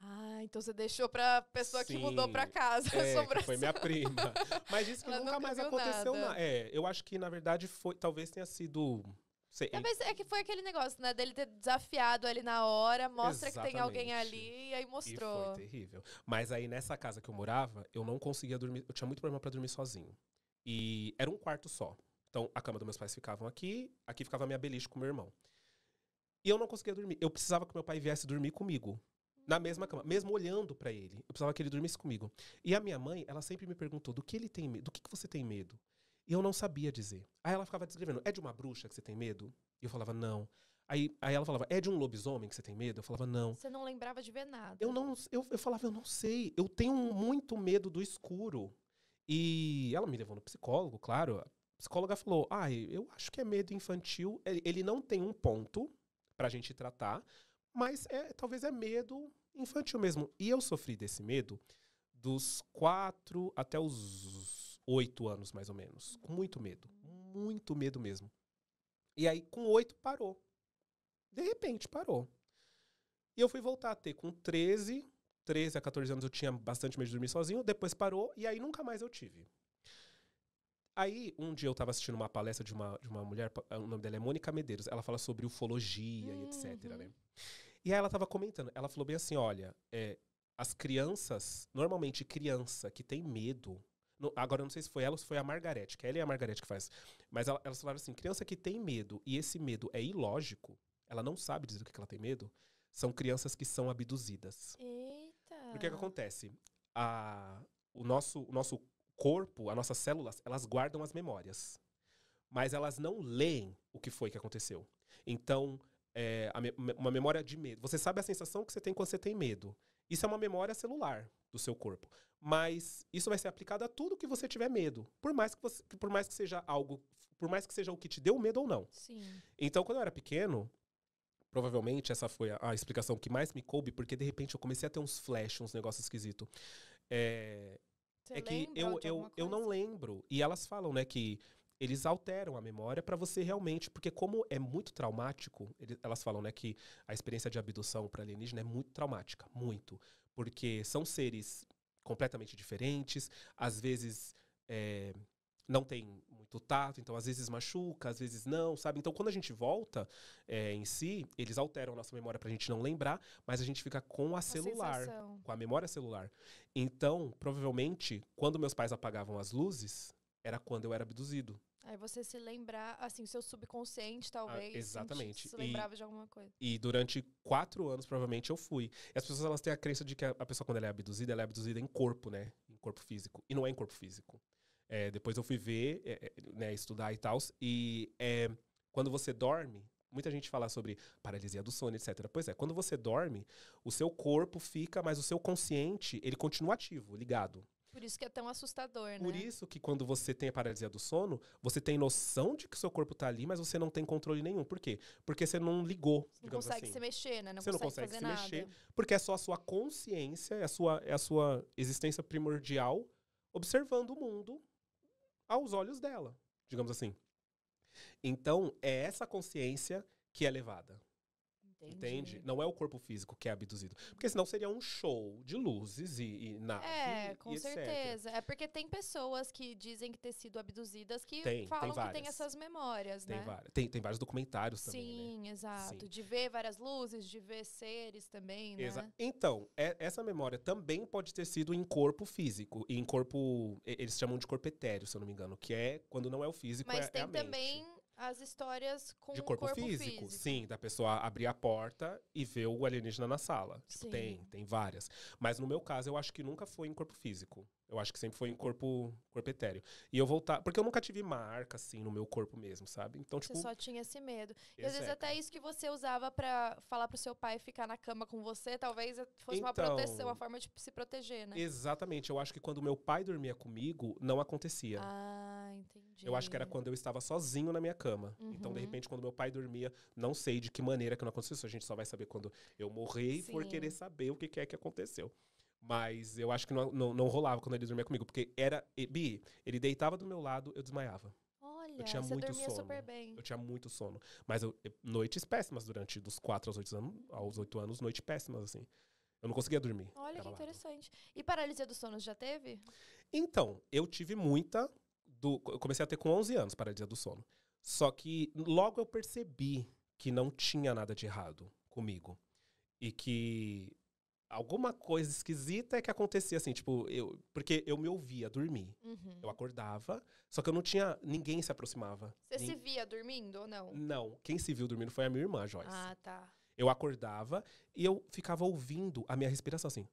S1: Ah, então você deixou pra pessoa Sim, que mudou pra casa é, a
S2: Foi minha prima.
S1: Mas isso que nunca, nunca, mais aconteceu. Na...
S2: É, eu acho que, na verdade, foi. Talvez tenha sido. Sei. Talvez
S1: é, é que foi aquele negócio, né? Dele ter desafiado ali na hora, mostra Exatamente. que tem alguém ali e aí mostrou. E foi
S2: terrível. Mas aí nessa casa que eu morava, eu não conseguia dormir. Eu tinha muito problema para dormir sozinho. E era um quarto só. Então a cama dos meus pais ficavam aqui, aqui ficava a minha beliche com meu irmão. E eu não conseguia dormir. Eu precisava que meu pai viesse dormir comigo na mesma cama, mesmo olhando para ele. Eu precisava que ele dormisse comigo. E a minha mãe, ela sempre me perguntou do que ele tem medo, do que, que você tem medo. E eu não sabia dizer. Aí ela ficava descrevendo: é de uma bruxa que você tem medo? E eu falava: não. Aí, aí ela falava: é de um lobisomem que você tem medo? Eu falava: não.
S1: Você não lembrava de ver nada.
S2: Eu não, eu, eu falava: eu não sei. Eu tenho muito medo do escuro. E ela me levou no psicólogo, claro. A psicóloga falou: ah, eu acho que é medo infantil. Ele, ele não tem um ponto pra gente tratar, mas é, talvez é medo infantil mesmo. E eu sofri desse medo dos quatro até os oito anos, mais ou menos. Com muito medo. Muito medo mesmo. E aí, com oito, parou. De repente, parou. E eu fui voltar a ter com 13, 13 a 14 anos eu tinha bastante medo de dormir sozinho, depois parou e aí nunca mais eu tive. Aí, um dia eu estava assistindo uma palestra de uma, de uma mulher, o nome dela é Mônica Medeiros, ela fala sobre ufologia uhum. e etc, né? E aí ela estava comentando, ela falou bem assim, olha, é, as crianças, normalmente criança que tem medo, no, agora eu não sei se foi ela ou se foi a Margarete, que é ela e a Margarete que faz, mas ela, elas falaram assim, criança que tem medo e esse medo é ilógico, ela não sabe dizer do que, ela tem medo, são crianças que são abduzidas.
S1: Eita! Porque o é que
S2: acontece? A, o, nosso, o nosso corpo, as nossas células, elas guardam as memórias. Mas elas não leem o que foi que aconteceu. Então, é, me uma memória de medo. Você sabe a sensação que você tem quando você tem medo. Isso é uma memória celular do seu corpo. Mas isso vai ser aplicado a tudo que você tiver medo. Por mais que, você, por mais que seja algo. Por mais que seja o que te deu medo ou não. Sim. Então, quando eu era pequeno, provavelmente essa foi a, a, explicação que mais me coube, porque de repente eu comecei a ter uns flash, uns negócios esquisitos. É, é que eu, eu, eu não lembro. E elas falam, né, que eles alteram a memória para você realmente, porque como é muito traumático, elas falam né, que a experiência de abdução para alienígena é muito traumática, muito, porque são seres completamente diferentes, às vezes é, não tem muito tato, então às vezes machuca, às vezes não, sabe? Então quando a gente volta é, em si, eles alteram a nossa memória para a gente não lembrar, mas a gente fica com a, a celular, sensação. com a memória celular. Então, provavelmente, quando meus pais apagavam as luzes, era quando eu era abduzido.
S1: Aí você se lembrar, assim, seu subconsciente, ah, talvez. Ah, exatamente. Se lembrava e, de alguma coisa.
S2: E durante quatro anos, provavelmente, eu fui. E as pessoas elas têm a crença de que a, a pessoa, quando ela é abduzida, ela é abduzida em corpo, né? Em corpo físico. E não é em corpo físico. É, depois eu fui ver, é, é né, estudar e tal. E é, quando você dorme, muita gente fala sobre paralisia do sono, etc. Pois é, quando você dorme, o seu corpo fica, mas o seu consciente, ele continua ativo, ligado.
S1: Por isso que é tão assustador, né?
S2: Por isso que quando você tem a paralisia do sono, você tem noção de que seu corpo tá ali, mas você não tem controle nenhum. Por quê? Porque você não ligou, você Não consegue assim. se
S1: mexer, né? Não você consegue não consegue se nada. mexer,
S2: porque é só a sua consciência, é a sua, é a sua existência primordial observando o mundo aos olhos dela, digamos assim. Então, é essa consciência que é levada. Entendi. Entende? Não é o corpo físico que é abduzido. Porque senão seria um show de luzes e, e É, com certeza.
S1: Etc. É porque tem pessoas que dizem que ter sido abduzidas que tem, falam tem que tem essas memórias, tem né? Várias.
S2: Tem, tem vários documentários também. Né?
S1: Sim, exato. Sim. De ver várias luzes, de ver seres também, né? Exa
S2: então, é, essa memória também pode ter sido em corpo físico. E em corpo. Eles chamam de corpo etéreo, se eu não me engano, que é quando não é o físico, Mas é, é tem é a mente.
S1: também as histórias com de corpo, corpo físico. físico. Sim,
S2: da pessoa abrir a porta e ver o alienígena na sala. Tipo, tem, tem várias. Mas no meu caso, eu acho que nunca foi em corpo físico. Eu acho que sempre foi em corpo, corpo etéreo. E eu voltar. Porque eu nunca tive marca, assim, no meu corpo mesmo, sabe? Então, tipo. Você só
S1: tinha esse medo. E às vezes até isso que você usava para falar pro seu pai ficar na cama com você, talvez fosse então, uma proteção, uma forma de se proteger, né?
S2: Exatamente. Eu acho que quando meu pai dormia comigo, não acontecia.
S1: Ah, entendi. Eu acho que era quando
S2: eu estava sozinho na minha cama. Uhum. Então, de uhum. repente, quando meu pai dormia, não sei de que maneira que não aconteceu. a gente só vai saber quando eu morrer e for querer saber o que é que aconteceu. Mas eu acho que não, não, não rolava quando ele dormia comigo, porque era. Bi, ele deitava do meu lado, eu desmaiava. Olha, eu tinha muito sono. Eu tinha muito sono. Mas eu, noites péssimas durante dos 4 aos 8 anos, aos 8 anos, noites péssimas, assim. Eu não conseguia dormir.
S1: Olha que interessante. E paralisia do sono já teve?
S2: Então, eu tive muita. Do, eu comecei a ter com 11 anos paralisia do sono. Só que logo eu percebi que não tinha nada de errado comigo. E que alguma coisa esquisita é que acontecia assim, tipo, eu, porque eu me ouvia dormir. Uhum. Eu acordava, só que eu não tinha ninguém se aproximava. Você se
S1: via dormindo ou não?
S2: Não, quem se viu dormindo foi a minha irmã, Joyce.
S1: Ah, tá.
S2: Eu acordava e eu ficava ouvindo a minha respiração assim.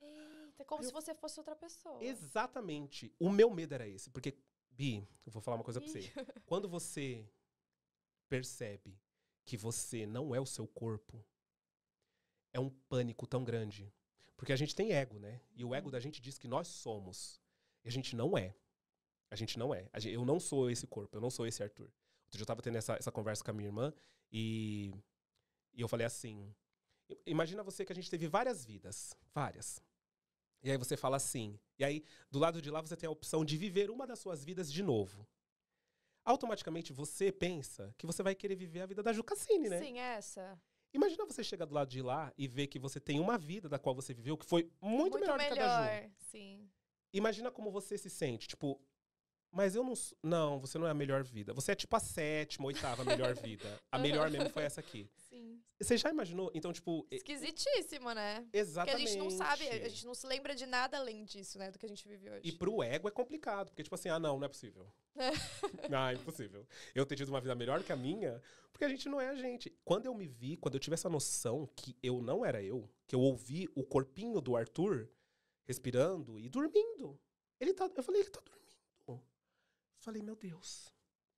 S1: Eita, como eu... se você fosse outra pessoa.
S2: Exatamente. O meu medo era esse, porque Bi, eu vou falar uma coisa para você. Quando você percebe que você não é o seu corpo, é um pânico tão grande. Porque a gente tem ego, né? E o ego da gente diz que nós somos. E a gente não é. A gente não é. Gente, eu não sou esse corpo, eu não sou esse Arthur. Outro dia eu tava tendo essa, essa conversa com a minha irmã e, e eu falei assim: imagina você que a gente teve várias vidas, várias. E aí você fala assim. E aí, do lado de lá, você tem a opção de viver uma das suas vidas de novo. Automaticamente você pensa que você vai querer viver a vida da Jucassine, né? Sim,
S1: é essa.
S2: Imagina você chegar do lado de lá e ver que você tem uma vida da qual você viveu que foi muito, muito melhor, melhor que a da
S1: Ju. Sim.
S2: Imagina como você se sente. Tipo, mas eu não. Não, você não é a melhor vida. Você é tipo a sétima, oitava melhor vida. A melhor mesmo foi essa aqui. Sim. Você já imaginou? Então, tipo.
S1: Esquisitíssimo, né? Exatamente. Porque a gente não sabe, a gente não se lembra de nada além disso, né? Do que a gente vive hoje. E pro
S2: ego é complicado, porque, tipo assim, ah, não, não é possível. ah, impossível. Eu ter tido uma vida melhor que a minha, porque a gente não é a gente. Quando eu me vi, quando eu tive essa noção que eu não era eu, que eu ouvi o corpinho do Arthur respirando e dormindo. Ele tá. Eu falei, ele tá dormindo Falei, meu Deus.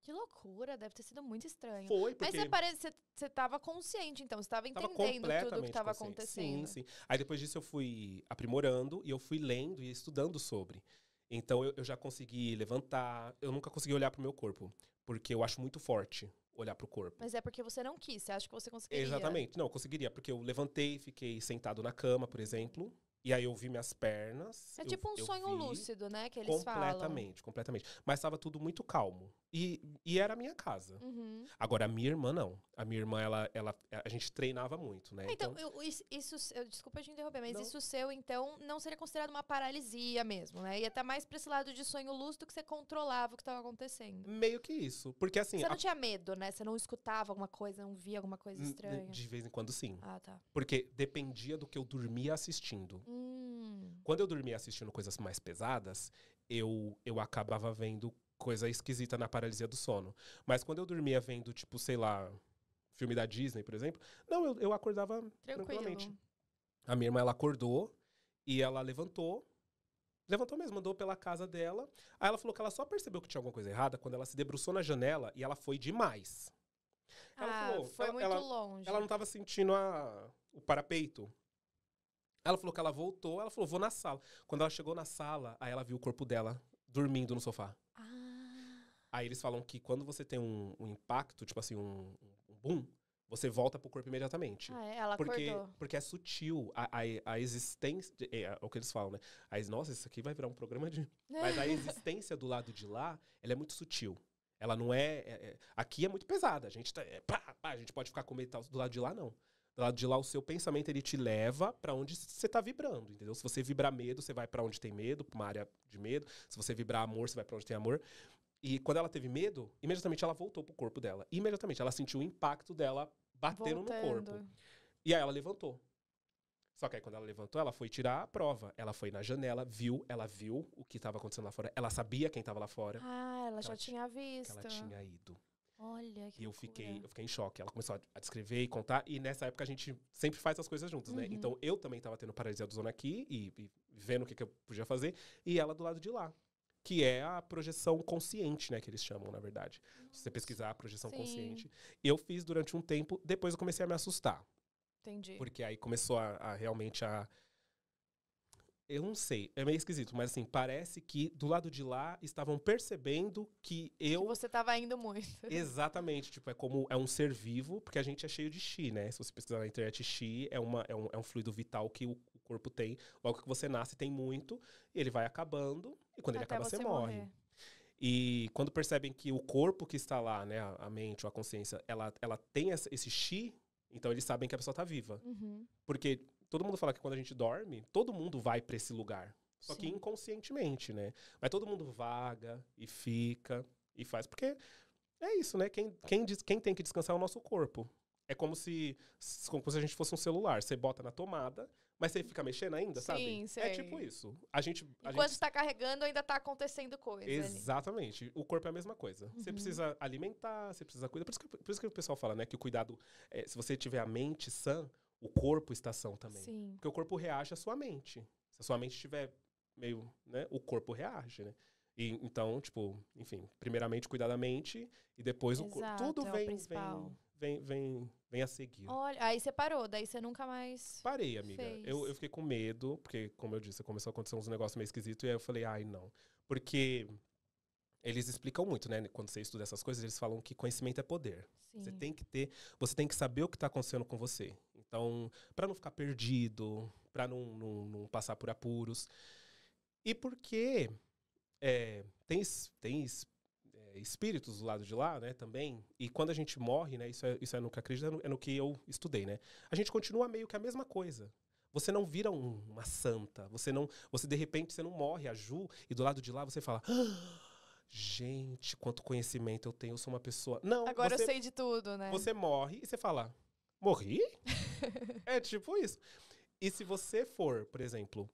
S1: Que loucura, deve ter sido muito estranho. Foi, porque... Mas você, parece você, você tava consciente, então, você tava entendendo tava tudo o que estava acontecendo. Sim, sim.
S2: Aí depois disso eu fui aprimorando e eu fui lendo e estudando sobre. Então eu, eu já consegui levantar, eu nunca consegui olhar pro meu corpo, porque eu acho muito forte olhar pro corpo.
S1: Mas é porque você não quis, você acha que você conseguiria. Exatamente,
S2: não, eu conseguiria, porque eu levantei, fiquei sentado na cama, por exemplo, e aí eu vi minhas pernas. É tipo um sonho lúcido,
S1: né? Que eles completamente, falam. Completamente,
S2: completamente. Mas estava tudo muito calmo. E, e era a minha casa. Uhum. Agora, a minha irmã, não. A minha irmã, ela, ela, a gente treinava muito, né? Então, então
S1: eu, isso, eu, desculpa te interromper, mas não. isso seu, então, não seria considerado uma paralisia mesmo, né? Ia até tá mais pra esse lado de sonho lúcido que você controlava o que estava acontecendo. Meio que
S2: isso. Porque assim. Você a... não tinha
S1: medo, né? Você não escutava alguma coisa, não via alguma coisa estranha. De
S2: vez em quando, sim. Ah, tá. Porque dependia do que eu dormia assistindo. Hum. Quando eu dormia assistindo coisas mais pesadas, eu, eu acabava vendo coisa esquisita na paralisia do sono. Mas quando eu dormia vendo, tipo, sei lá, filme da Disney, por exemplo, não, eu, eu acordava Tranquilo. tranquilamente. A minha irmã, ela acordou e ela levantou. Levantou mesmo, andou pela casa dela. Aí ela falou que ela só percebeu que tinha alguma coisa errada quando ela se debruçou na janela e ela foi demais.
S1: Ela ah, falou, foi ela, muito ela, longe. Ela não estava
S2: sentindo a, o parapeito. Ela falou que ela voltou, ela falou, vou na sala. Quando ela chegou na sala, aí ela viu o corpo dela dormindo no sofá. Aí eles falam que quando você tem um, um impacto, tipo assim, um, um boom, você volta pro corpo imediatamente. Ah, é? Ela porque, acordou. Porque é sutil. A, a, a existência. É, é, o que eles falam, né? As, nossa, isso aqui vai virar um programa de. Mas a existência do lado de lá, ela é muito sutil. Ela não é. é, é aqui é muito pesada. A gente, tá, é, pá, pá, a gente pode ficar com medo do lado de lá, não. Do lado de lá, o seu pensamento ele te leva para onde você tá vibrando, entendeu? Se você vibrar medo, você vai para onde tem medo, pra uma área de medo. Se você vibrar amor, você vai para onde tem amor. E quando ela teve medo, imediatamente ela voltou pro corpo dela. Imediatamente ela sentiu o impacto dela batendo Voltando. no corpo. E aí ela levantou. Só que aí quando ela levantou, ela foi tirar a prova. Ela foi na janela, viu, ela viu o que estava acontecendo lá fora. Ela sabia quem estava lá fora. Ah,
S1: ela já ela tinha visto. ela tinha ido. Olha que
S2: E eu fiquei, eu fiquei em choque. Ela começou a descrever e contar. E nessa época a gente sempre faz as coisas juntas, né? uhum. né? Então eu também estava tendo paralisia do zona aqui e, e vendo o que, que eu podia fazer. E ela do lado de lá que é a projeção consciente, né, que eles chamam, na verdade. Se você pesquisar a projeção Sim. consciente. Eu fiz durante um tempo, depois eu comecei a me assustar. Entendi. Porque aí começou a, a realmente a eu não sei, é meio esquisito, mas assim, parece que do lado de lá estavam percebendo que eu. Que você
S1: estava indo muito.
S2: Exatamente, tipo, é como. É um ser vivo, porque a gente é cheio de chi, né? Se você pesquisar na internet, chi é, uma, é, um, é um fluido vital que o, corpo tem. Logo que você nasce, tem muito. Ele vai acabando. E quando Até ele acaba, você, você morre. E quando percebem que o corpo que está lá, né, a mente ou a consciência, ela, ela tem essa, esse chi, então eles sabem que a pessoa está viva. Uhum. Porque todo mundo fala que quando a gente dorme, todo mundo vai para esse lugar. Só Sim. que inconscientemente, né? Mas todo mundo vaga e fica e faz. Porque é isso, né? Quem, quem, diz, quem tem que descansar é o nosso corpo. É como se, como se a gente fosse um celular. Você bota na tomada, mas você fica mexendo ainda, sabe? Sim, É tipo isso. A gente. Enquanto
S1: gente... carregando, ainda tá acontecendo coisa.
S2: Exatamente. Ali. O corpo é a mesma coisa. Uhum. Você precisa alimentar, você precisa cuidar. Por isso que, por isso que o pessoal fala, né? Que o cuidado. É, se você tiver a mente sã, o corpo está sã também. Sim. Porque o corpo reage à sua mente. Se a sua mente estiver meio. né? O corpo reage, né? E, então, tipo, enfim, primeiramente cuidar da mente e depois Exato, é o corpo. Tudo é vem, vem, vem, vem, vem a seguir.
S1: Olha, aí você parou, daí você nunca mais. Parei, amiga. Eu, eu,
S2: fiquei com medo, porque, como eu disse, começou a acontecer uns negócios meio esquisitos, e aí eu falei, ai, não. Porque eles explicam muito, né? Quando você estuda essas coisas, eles falam que conhecimento é poder. Sim. Você tem que ter, você tem que saber o que está acontecendo com você. Então, para não ficar perdido, para não, não, não, passar por apuros. E porque é, tem, tem espíritos do lado de lá, né, também. E quando a gente morre, né, isso é, isso é no que acredito, é no, é no que eu estudei, né. A gente continua meio que a mesma coisa. Você não vira um, uma santa, você não, você de repente você não morre a Ju e do lado de lá você fala: ah, "Gente, quanto conhecimento eu tenho, eu sou uma pessoa". Não, agora você, eu sei de
S1: tudo, né? Você
S2: morre e você fala: "Morri?" é tipo isso. E se você for, por exemplo,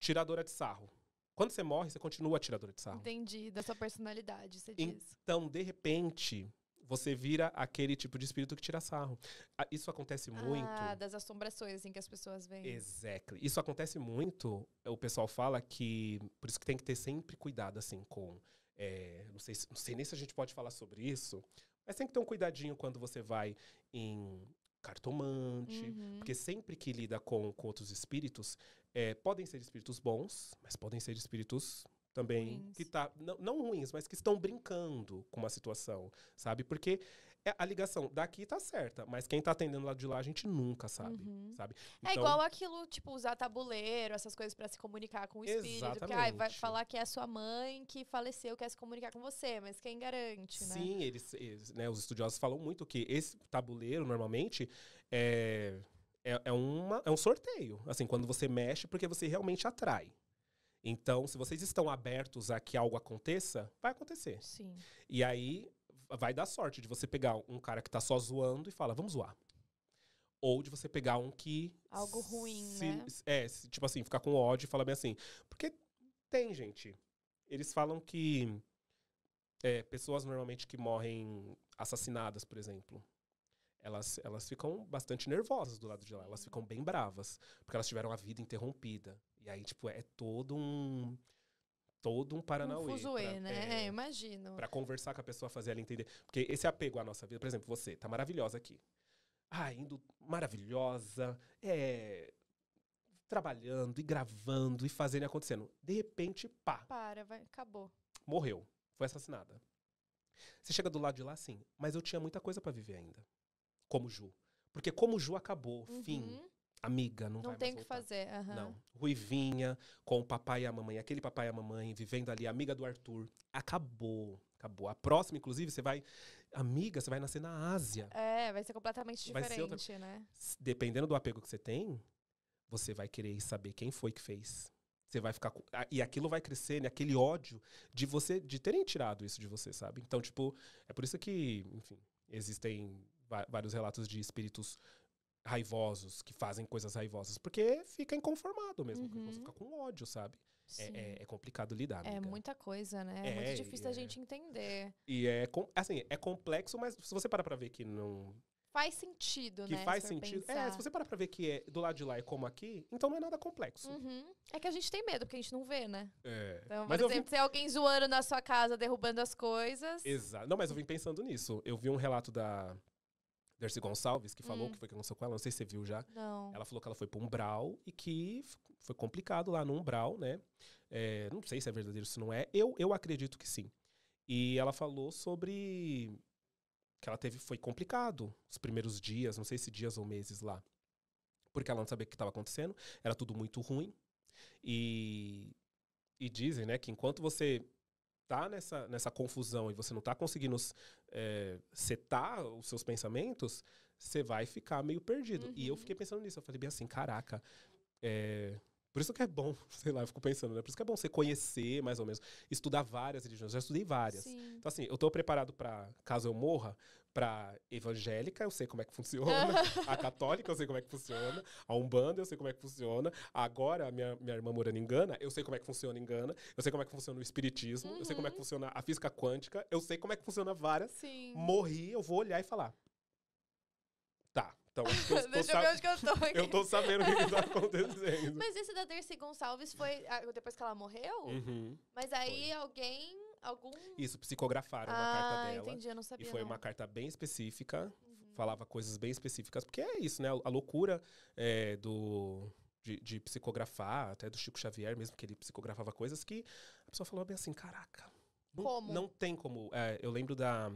S2: tiradora de sarro, quando você morre, você continua atirador de sarro.
S1: Entendi, da sua personalidade, você então, diz.
S2: Então, de repente, você vira aquele tipo de espírito que tira sarro. Ah, isso acontece ah, muito.
S1: Ah, das assombrações, assim, que as pessoas veem. Exactly.
S2: Isso acontece muito. O pessoal fala que. Por isso que tem que ter sempre cuidado, assim, com. É, não, sei, não sei nem se a gente pode falar sobre isso, mas tem que ter um cuidadinho quando você vai em cartomante, uhum. porque sempre que lida com, com outros espíritos, é, podem ser espíritos bons, mas podem ser espíritos também ruins. que tá não, não ruins, mas que estão brincando com uma situação, sabe? Porque é, a ligação daqui tá certa, mas quem tá atendendo lá de lá a gente nunca sabe, uhum. sabe? É
S1: então, é igual aquilo, tipo, usar tabuleiro, essas coisas para se comunicar com o espírito. Que, vai falar que é sua mãe que faleceu, quer se comunicar com você, mas quem garante, né? Sim,
S2: eles, eles né, os estudiosos falam muito que esse tabuleiro, normalmente, é... É, é, uma, é um sorteio, assim, quando você mexe, porque você realmente atrai. Então, se vocês estão abertos a que algo aconteça, vai acontecer. Sim. E aí, vai dar sorte de você pegar um cara que tá só zoando e fala, vamos zoar. Ou de você pegar um que.
S1: Algo ruim, se, né?
S2: É, tipo assim, ficar com ódio e falar bem assim. Porque tem, gente. Eles falam que. É, pessoas normalmente que morrem assassinadas, por exemplo, elas, elas ficam bastante nervosas do lado de lá. Elas ficam bem bravas, porque elas tiveram a vida interrompida. E aí, tipo, é todo um todo um Paranauê. Um fuzuê, pra, né? É,
S1: é imagino. Para
S2: conversar com a pessoa, fazer ela entender. Porque esse apego à nossa vida, por exemplo, você tá maravilhosa aqui. Ah, indo maravilhosa, é, trabalhando e gravando e fazendo e acontecendo. De repente, pá.
S1: Para, vai, acabou.
S2: Morreu. Foi assassinada. Você chega do lado de lá assim, mas eu tinha muita coisa para viver ainda. Como Ju. Porque como Ju acabou, uhum. fim amiga, não, não vai tem o que
S1: fazer. Uhum. Não.
S2: Ruivinha, com o papai e a mamãe, aquele papai e a mamãe, vivendo ali, amiga do Arthur. Acabou. Acabou. A próxima, inclusive, você vai. Amiga, você vai nascer na Ásia.
S1: É, vai ser completamente vai diferente, ser outra... né?
S2: Dependendo do apego que você tem, você vai querer saber quem foi que fez. Você vai ficar. E aquilo vai crescer, né? Aquele ódio de você, de terem tirado isso de você, sabe? Então, tipo, é por isso que, enfim, existem vários relatos de espíritos raivosos, que fazem coisas raivosas, porque fica inconformado mesmo, uhum. você fica com ódio, sabe? É, é, é, complicado lidar. É
S1: amiga. É muita coisa, né? É, é muito difícil da é. gente entender.
S2: E é, assim, é complexo, mas se você parar pra ver que não.
S1: Faz sentido, que né? Que faz sentido. É, pensar. É, se você
S2: parar pra ver que é do lado de lá é como aqui, então não é nada complexo.
S1: Uhum. É que a gente tem medo, porque a gente não vê, né?
S2: É. Então, por exemplo, vi...
S1: tem alguém zoando na sua casa, derrubando as coisas.
S2: Exato. Não, mas eu vim pensando nisso. Eu vi um relato da Darcy Gonçalves, que falou hum. que foi que aconteceu com ela, não sei se você viu já. Não. Ela falou que ela foi para um umbral e que foi complicado lá no umbral, né? É, não sei se é verdadeiro, se não é. Eu, eu acredito que sim. E ela falou sobre que ela teve foi complicado os primeiros dias, não sei se dias ou meses lá. Porque ela não sabia o que estava acontecendo, era tudo muito ruim. E e dizem, né, que enquanto você tá nessa, nessa confusão e você não tá conseguindo é, setar os seus pensamentos, você vai ficar meio perdido. Uhum. E eu uhum. fiquei pensando nisso. Eu falei bem assim, caraca, é, por isso que é bom, sei lá, eu fico pensando, né? Por isso que é bom você conhecer, mais ou menos, estudar várias religiões. Eu já estudei várias. Sim. Então, assim, eu estou preparado para caso eu morra, para evangélica, eu sei como é que funciona. a católica, eu sei como é que funciona. A Umbanda, eu sei como é que funciona. Agora, a minha, minha irmã morando em Gana, eu sei como é que funciona em Gana. Eu sei como é que funciona o espiritismo. Uhum. Eu sei como é que uhum. funciona a física quântica. Eu sei como é que funciona várias. Sim. Morri, eu vou olhar e falar. Tá, então, eu Deixa eu ver onde eu tô aqui. Eu tô sabendo o que, que tá acontecendo. Mas
S1: esse da Dercy Gonçalves foi ah, depois que ela morreu? Uhum, mas aí foi. alguém algum.
S2: Isso, psicografaram ah, uma carta ah, dela. Entendi, eu não sabia. E foi não. uma carta bem específica, uhum. falava coisas bem específicas, porque é isso, né? A loucura é, do. De, de, psicografar, até do Chico Xavier mesmo, que ele psicografava coisas que a pessoa falou bem assim, caraca. Não, não tem como. É, eu lembro da.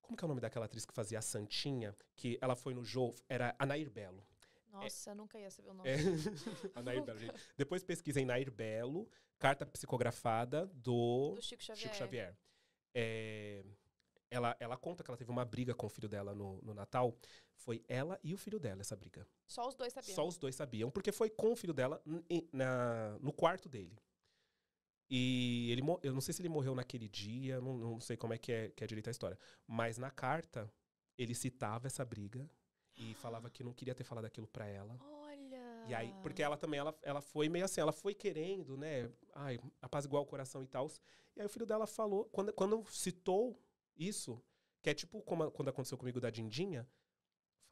S2: Como que é o nome daquela atriz que fazia a Santinha? Que ela foi no jogo, era Nair Belo.
S1: É. Nossa, é. eu nunca ia saber o nome. É. Nair Belo, gente.
S2: Depois pesquisem Nair Belo, carta psicografada do, do Chico Xavier. Chico Xavier. É, ela, ela conta que ela teve uma briga com o filho dela no, no Natal. Foi ela e o filho dela essa briga.
S1: Só os dois sabiam. Só os
S2: dois sabiam, porque foi com o filho dela na, no quarto dele. E ele, eu não sei se ele morreu naquele dia, não, não sei como é que, é que é direito a história. Mas na carta, ele citava essa briga e falava que não queria ter falado aquilo para ela.
S1: Olha. E aí, porque
S2: ela também ela, ela foi meio assim, ela foi querendo, né? Ai, apaziguar o coração e tal. E aí o filho dela falou, quando, quando citou isso, que é tipo como, quando aconteceu comigo da Dindinha.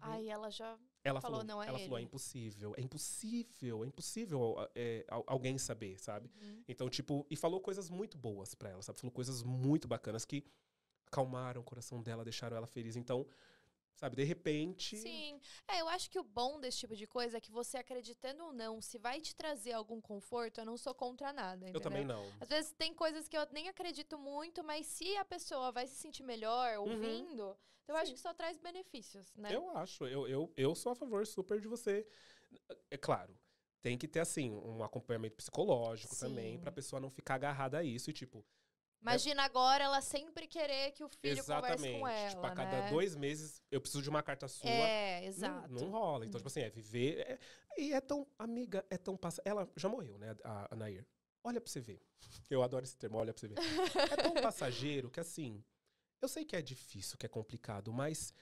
S1: aí ela já ela falou, falou não é Ela ele. falou, é
S2: impossível, é impossível, é impossível é, alguém saber, sabe? Uhum. Então, tipo, e falou coisas muito boas para ela, sabe? Falou coisas muito bacanas que calmaram o coração dela, deixaram ela feliz. Então, Sabe, de repente.
S1: Sim. É, eu acho que o bom desse tipo de coisa é que você acreditando ou não, se vai te trazer algum conforto, eu não sou contra nada. Entendeu? Eu também não. Às vezes tem coisas que eu nem acredito muito, mas se a pessoa vai se sentir melhor uhum. ouvindo, uhum. então eu Sim. acho que só traz benefícios, né? Eu
S2: acho. Eu, eu, eu sou a favor super de você. É claro. Tem que ter, assim, um acompanhamento psicológico Sim. também, pra pessoa não ficar agarrada a isso. E, tipo, é. Imagina
S1: agora ela sempre querer que o filho Exatamente. converse com ela. Tipo, a cada né? dois
S2: meses eu preciso de uma carta sua. É,
S1: exato. Não, não
S2: rola. Então, tipo uhum. assim, é viver. É, e é tão. Amiga, é tão passa. Ela já morreu, né, a, a Nair? Olha pra você ver. Eu adoro esse termo, olha pra você ver. é tão passageiro que assim. Eu sei que é difícil, que é complicado, mas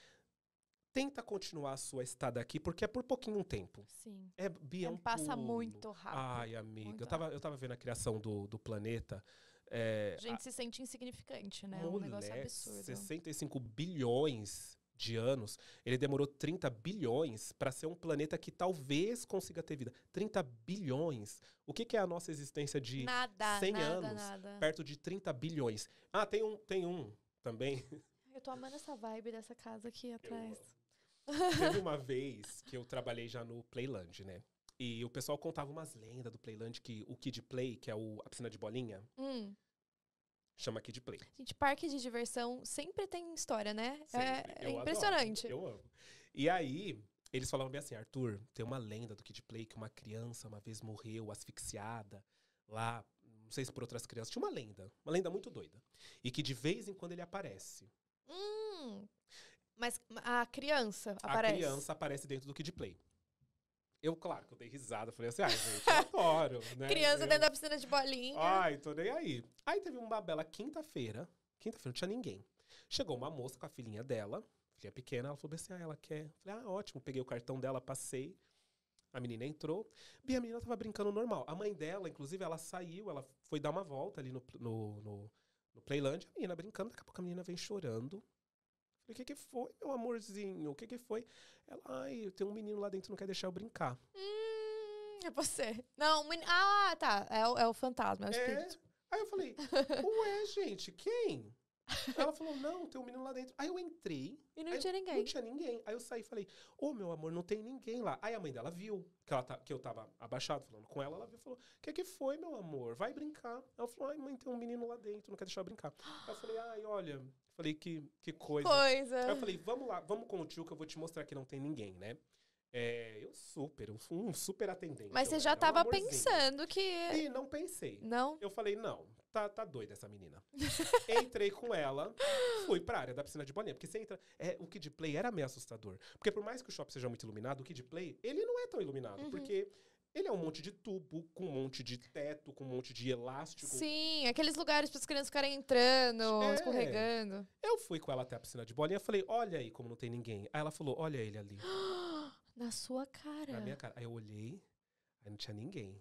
S2: tenta continuar a sua estada aqui, porque é por pouquinho tempo.
S1: Sim. É, Bia, é, é um Passa pulo. muito rápido.
S2: Ai, amiga. eu, tava, eu tava vendo a criação do, do planeta. É, a gente a, se
S1: sente insignificante, né? Mulher, é um negócio absurdo.
S2: 65 bilhões de anos, ele demorou 30 bilhões para ser um planeta que talvez consiga ter vida. 30 bilhões. O que, que é a nossa existência de nada, 100 nada, anos? Nada. Perto de 30 bilhões. Ah, tem um, tem um também.
S1: Eu tô amando essa vibe dessa casa aqui atrás. Eu, teve
S2: uma vez que eu trabalhei já no Playland, né? E o pessoal contava umas lendas do Playland que o Kid Play, que é o, a piscina de bolinha, hum. chama Kid Play.
S1: Gente, parque de diversão sempre tem história, né? É, é impressionante. Adoro. Eu amo.
S2: E aí, eles falavam bem assim, Arthur, tem uma lenda do Kid Play que uma criança uma vez morreu asfixiada lá, não sei se por outras crianças. Tinha uma lenda, uma lenda muito doida. E que de vez em quando ele aparece.
S1: Hum. Mas a criança aparece. A criança
S2: aparece dentro do Kid Play. Eu, claro, que eu dei risada. Falei assim, ai, ah, gente, eu adoro, né? Criança eu... dentro da
S1: piscina de bolinha. Ai,
S2: tô nem aí. Aí teve uma bela quinta-feira. Quinta-feira não tinha ninguém. Chegou uma moça com a filhinha dela, filha pequena. Ela falou assim, ah, ela quer. Falei, ah, ótimo. Peguei o cartão dela, passei. A menina entrou. E a menina tava brincando normal. A mãe dela, inclusive, ela saiu, ela foi dar uma volta ali no, no, no, no Playland. A menina brincando. Daqui a pouco a menina vem chorando. Falei, o que que foi, meu amorzinho? O que que foi? Ela, ai, tem um menino lá dentro, não quer deixar eu brincar.
S1: Hum, é você. Não, men... ah, tá, é o, é o fantasma, é o é. espírito.
S2: É? Aí eu falei, ué, gente, quem?
S1: Ela falou, não, tem um menino lá dentro.
S2: Aí eu entrei. E não tinha ninguém. Não tinha ninguém. Aí eu saí e falei, ô meu amor, não tem ninguém lá. Aí a mãe dela viu que, ela tá, que eu tava abaixado falando com ela. Ela viu e falou, o que que foi, meu amor? Vai brincar. Ela falou, ai mãe, tem um menino lá dentro, não quer deixar eu brincar. Aí eu falei, ai, olha, Falei, que, que coisa. coisa. Aí eu falei, vamos lá, vamos com o tio que eu vou te mostrar que não tem ninguém, né? É, eu super, eu um super atendente. Mas você já era, tava um pensando
S1: que. E não pensei. Não? Eu
S2: falei, não, tá, tá doida essa menina. Entrei com ela, fui pra área da piscina de banheiro. Porque você entra. É, o Kid Play era meio assustador. Porque por mais que o shopping seja muito iluminado, o Kid Play, ele não é tão iluminado. Uhum. Porque ele é um monte de tubo, com um monte de teto, com um monte de elástico.
S1: Sim, aqueles lugares para as crianças ficarem entrando, é. escorregando.
S2: Eu fui com ela até a piscina de bolinha e falei, olha aí como não tem ninguém. Aí ela falou, olha ele ali.
S1: Na sua cara. Na minha
S2: cara. Aí eu olhei, aí não tinha ninguém.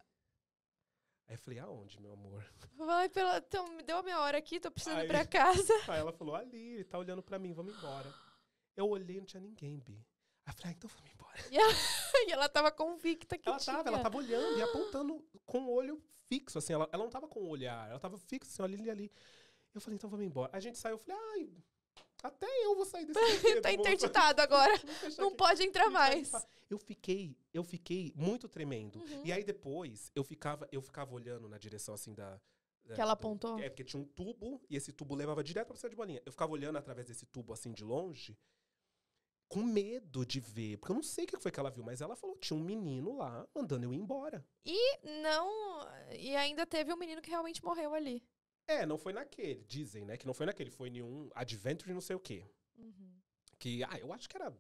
S2: Aí eu falei, aonde, meu amor?
S1: Vai, pela... então, me deu a minha hora aqui, tô precisando aí, ir pra casa.
S2: Aí ela falou, ali, ele tá olhando para mim, vamos embora. Eu olhei, não tinha ninguém, Bi. Aí eu falei, ah,
S1: então vamos embora. E ela, e ela tava convicta que Ela tinha. tava, ela tava olhando e
S2: apontando com o olho fixo, assim. Ela, ela não tava com o olhar, ela tava fixa, assim, ali, ali, ali. Eu falei, então vamos embora. A gente saiu, eu falei, ai, até
S1: eu vou sair desse lugar tá interditado agora. não aqui. pode entrar mais.
S2: Eu fiquei, eu fiquei muito tremendo. Uhum. E aí depois eu ficava, eu ficava olhando na direção assim da que ela apontou? É, porque tinha um tubo e esse tubo levava direto pra piscina de bolinha. Eu ficava olhando através desse tubo, assim, de longe com medo de ver, porque eu não sei o que foi que ela viu, mas ela falou tinha um menino lá mandando eu ir embora.
S1: E não, e ainda teve um menino que realmente morreu ali.
S2: É, não foi naquele, dizem, né, que não foi naquele, foi nenhum adventure não sei o quê. Uhum. Que, ah, eu acho que era,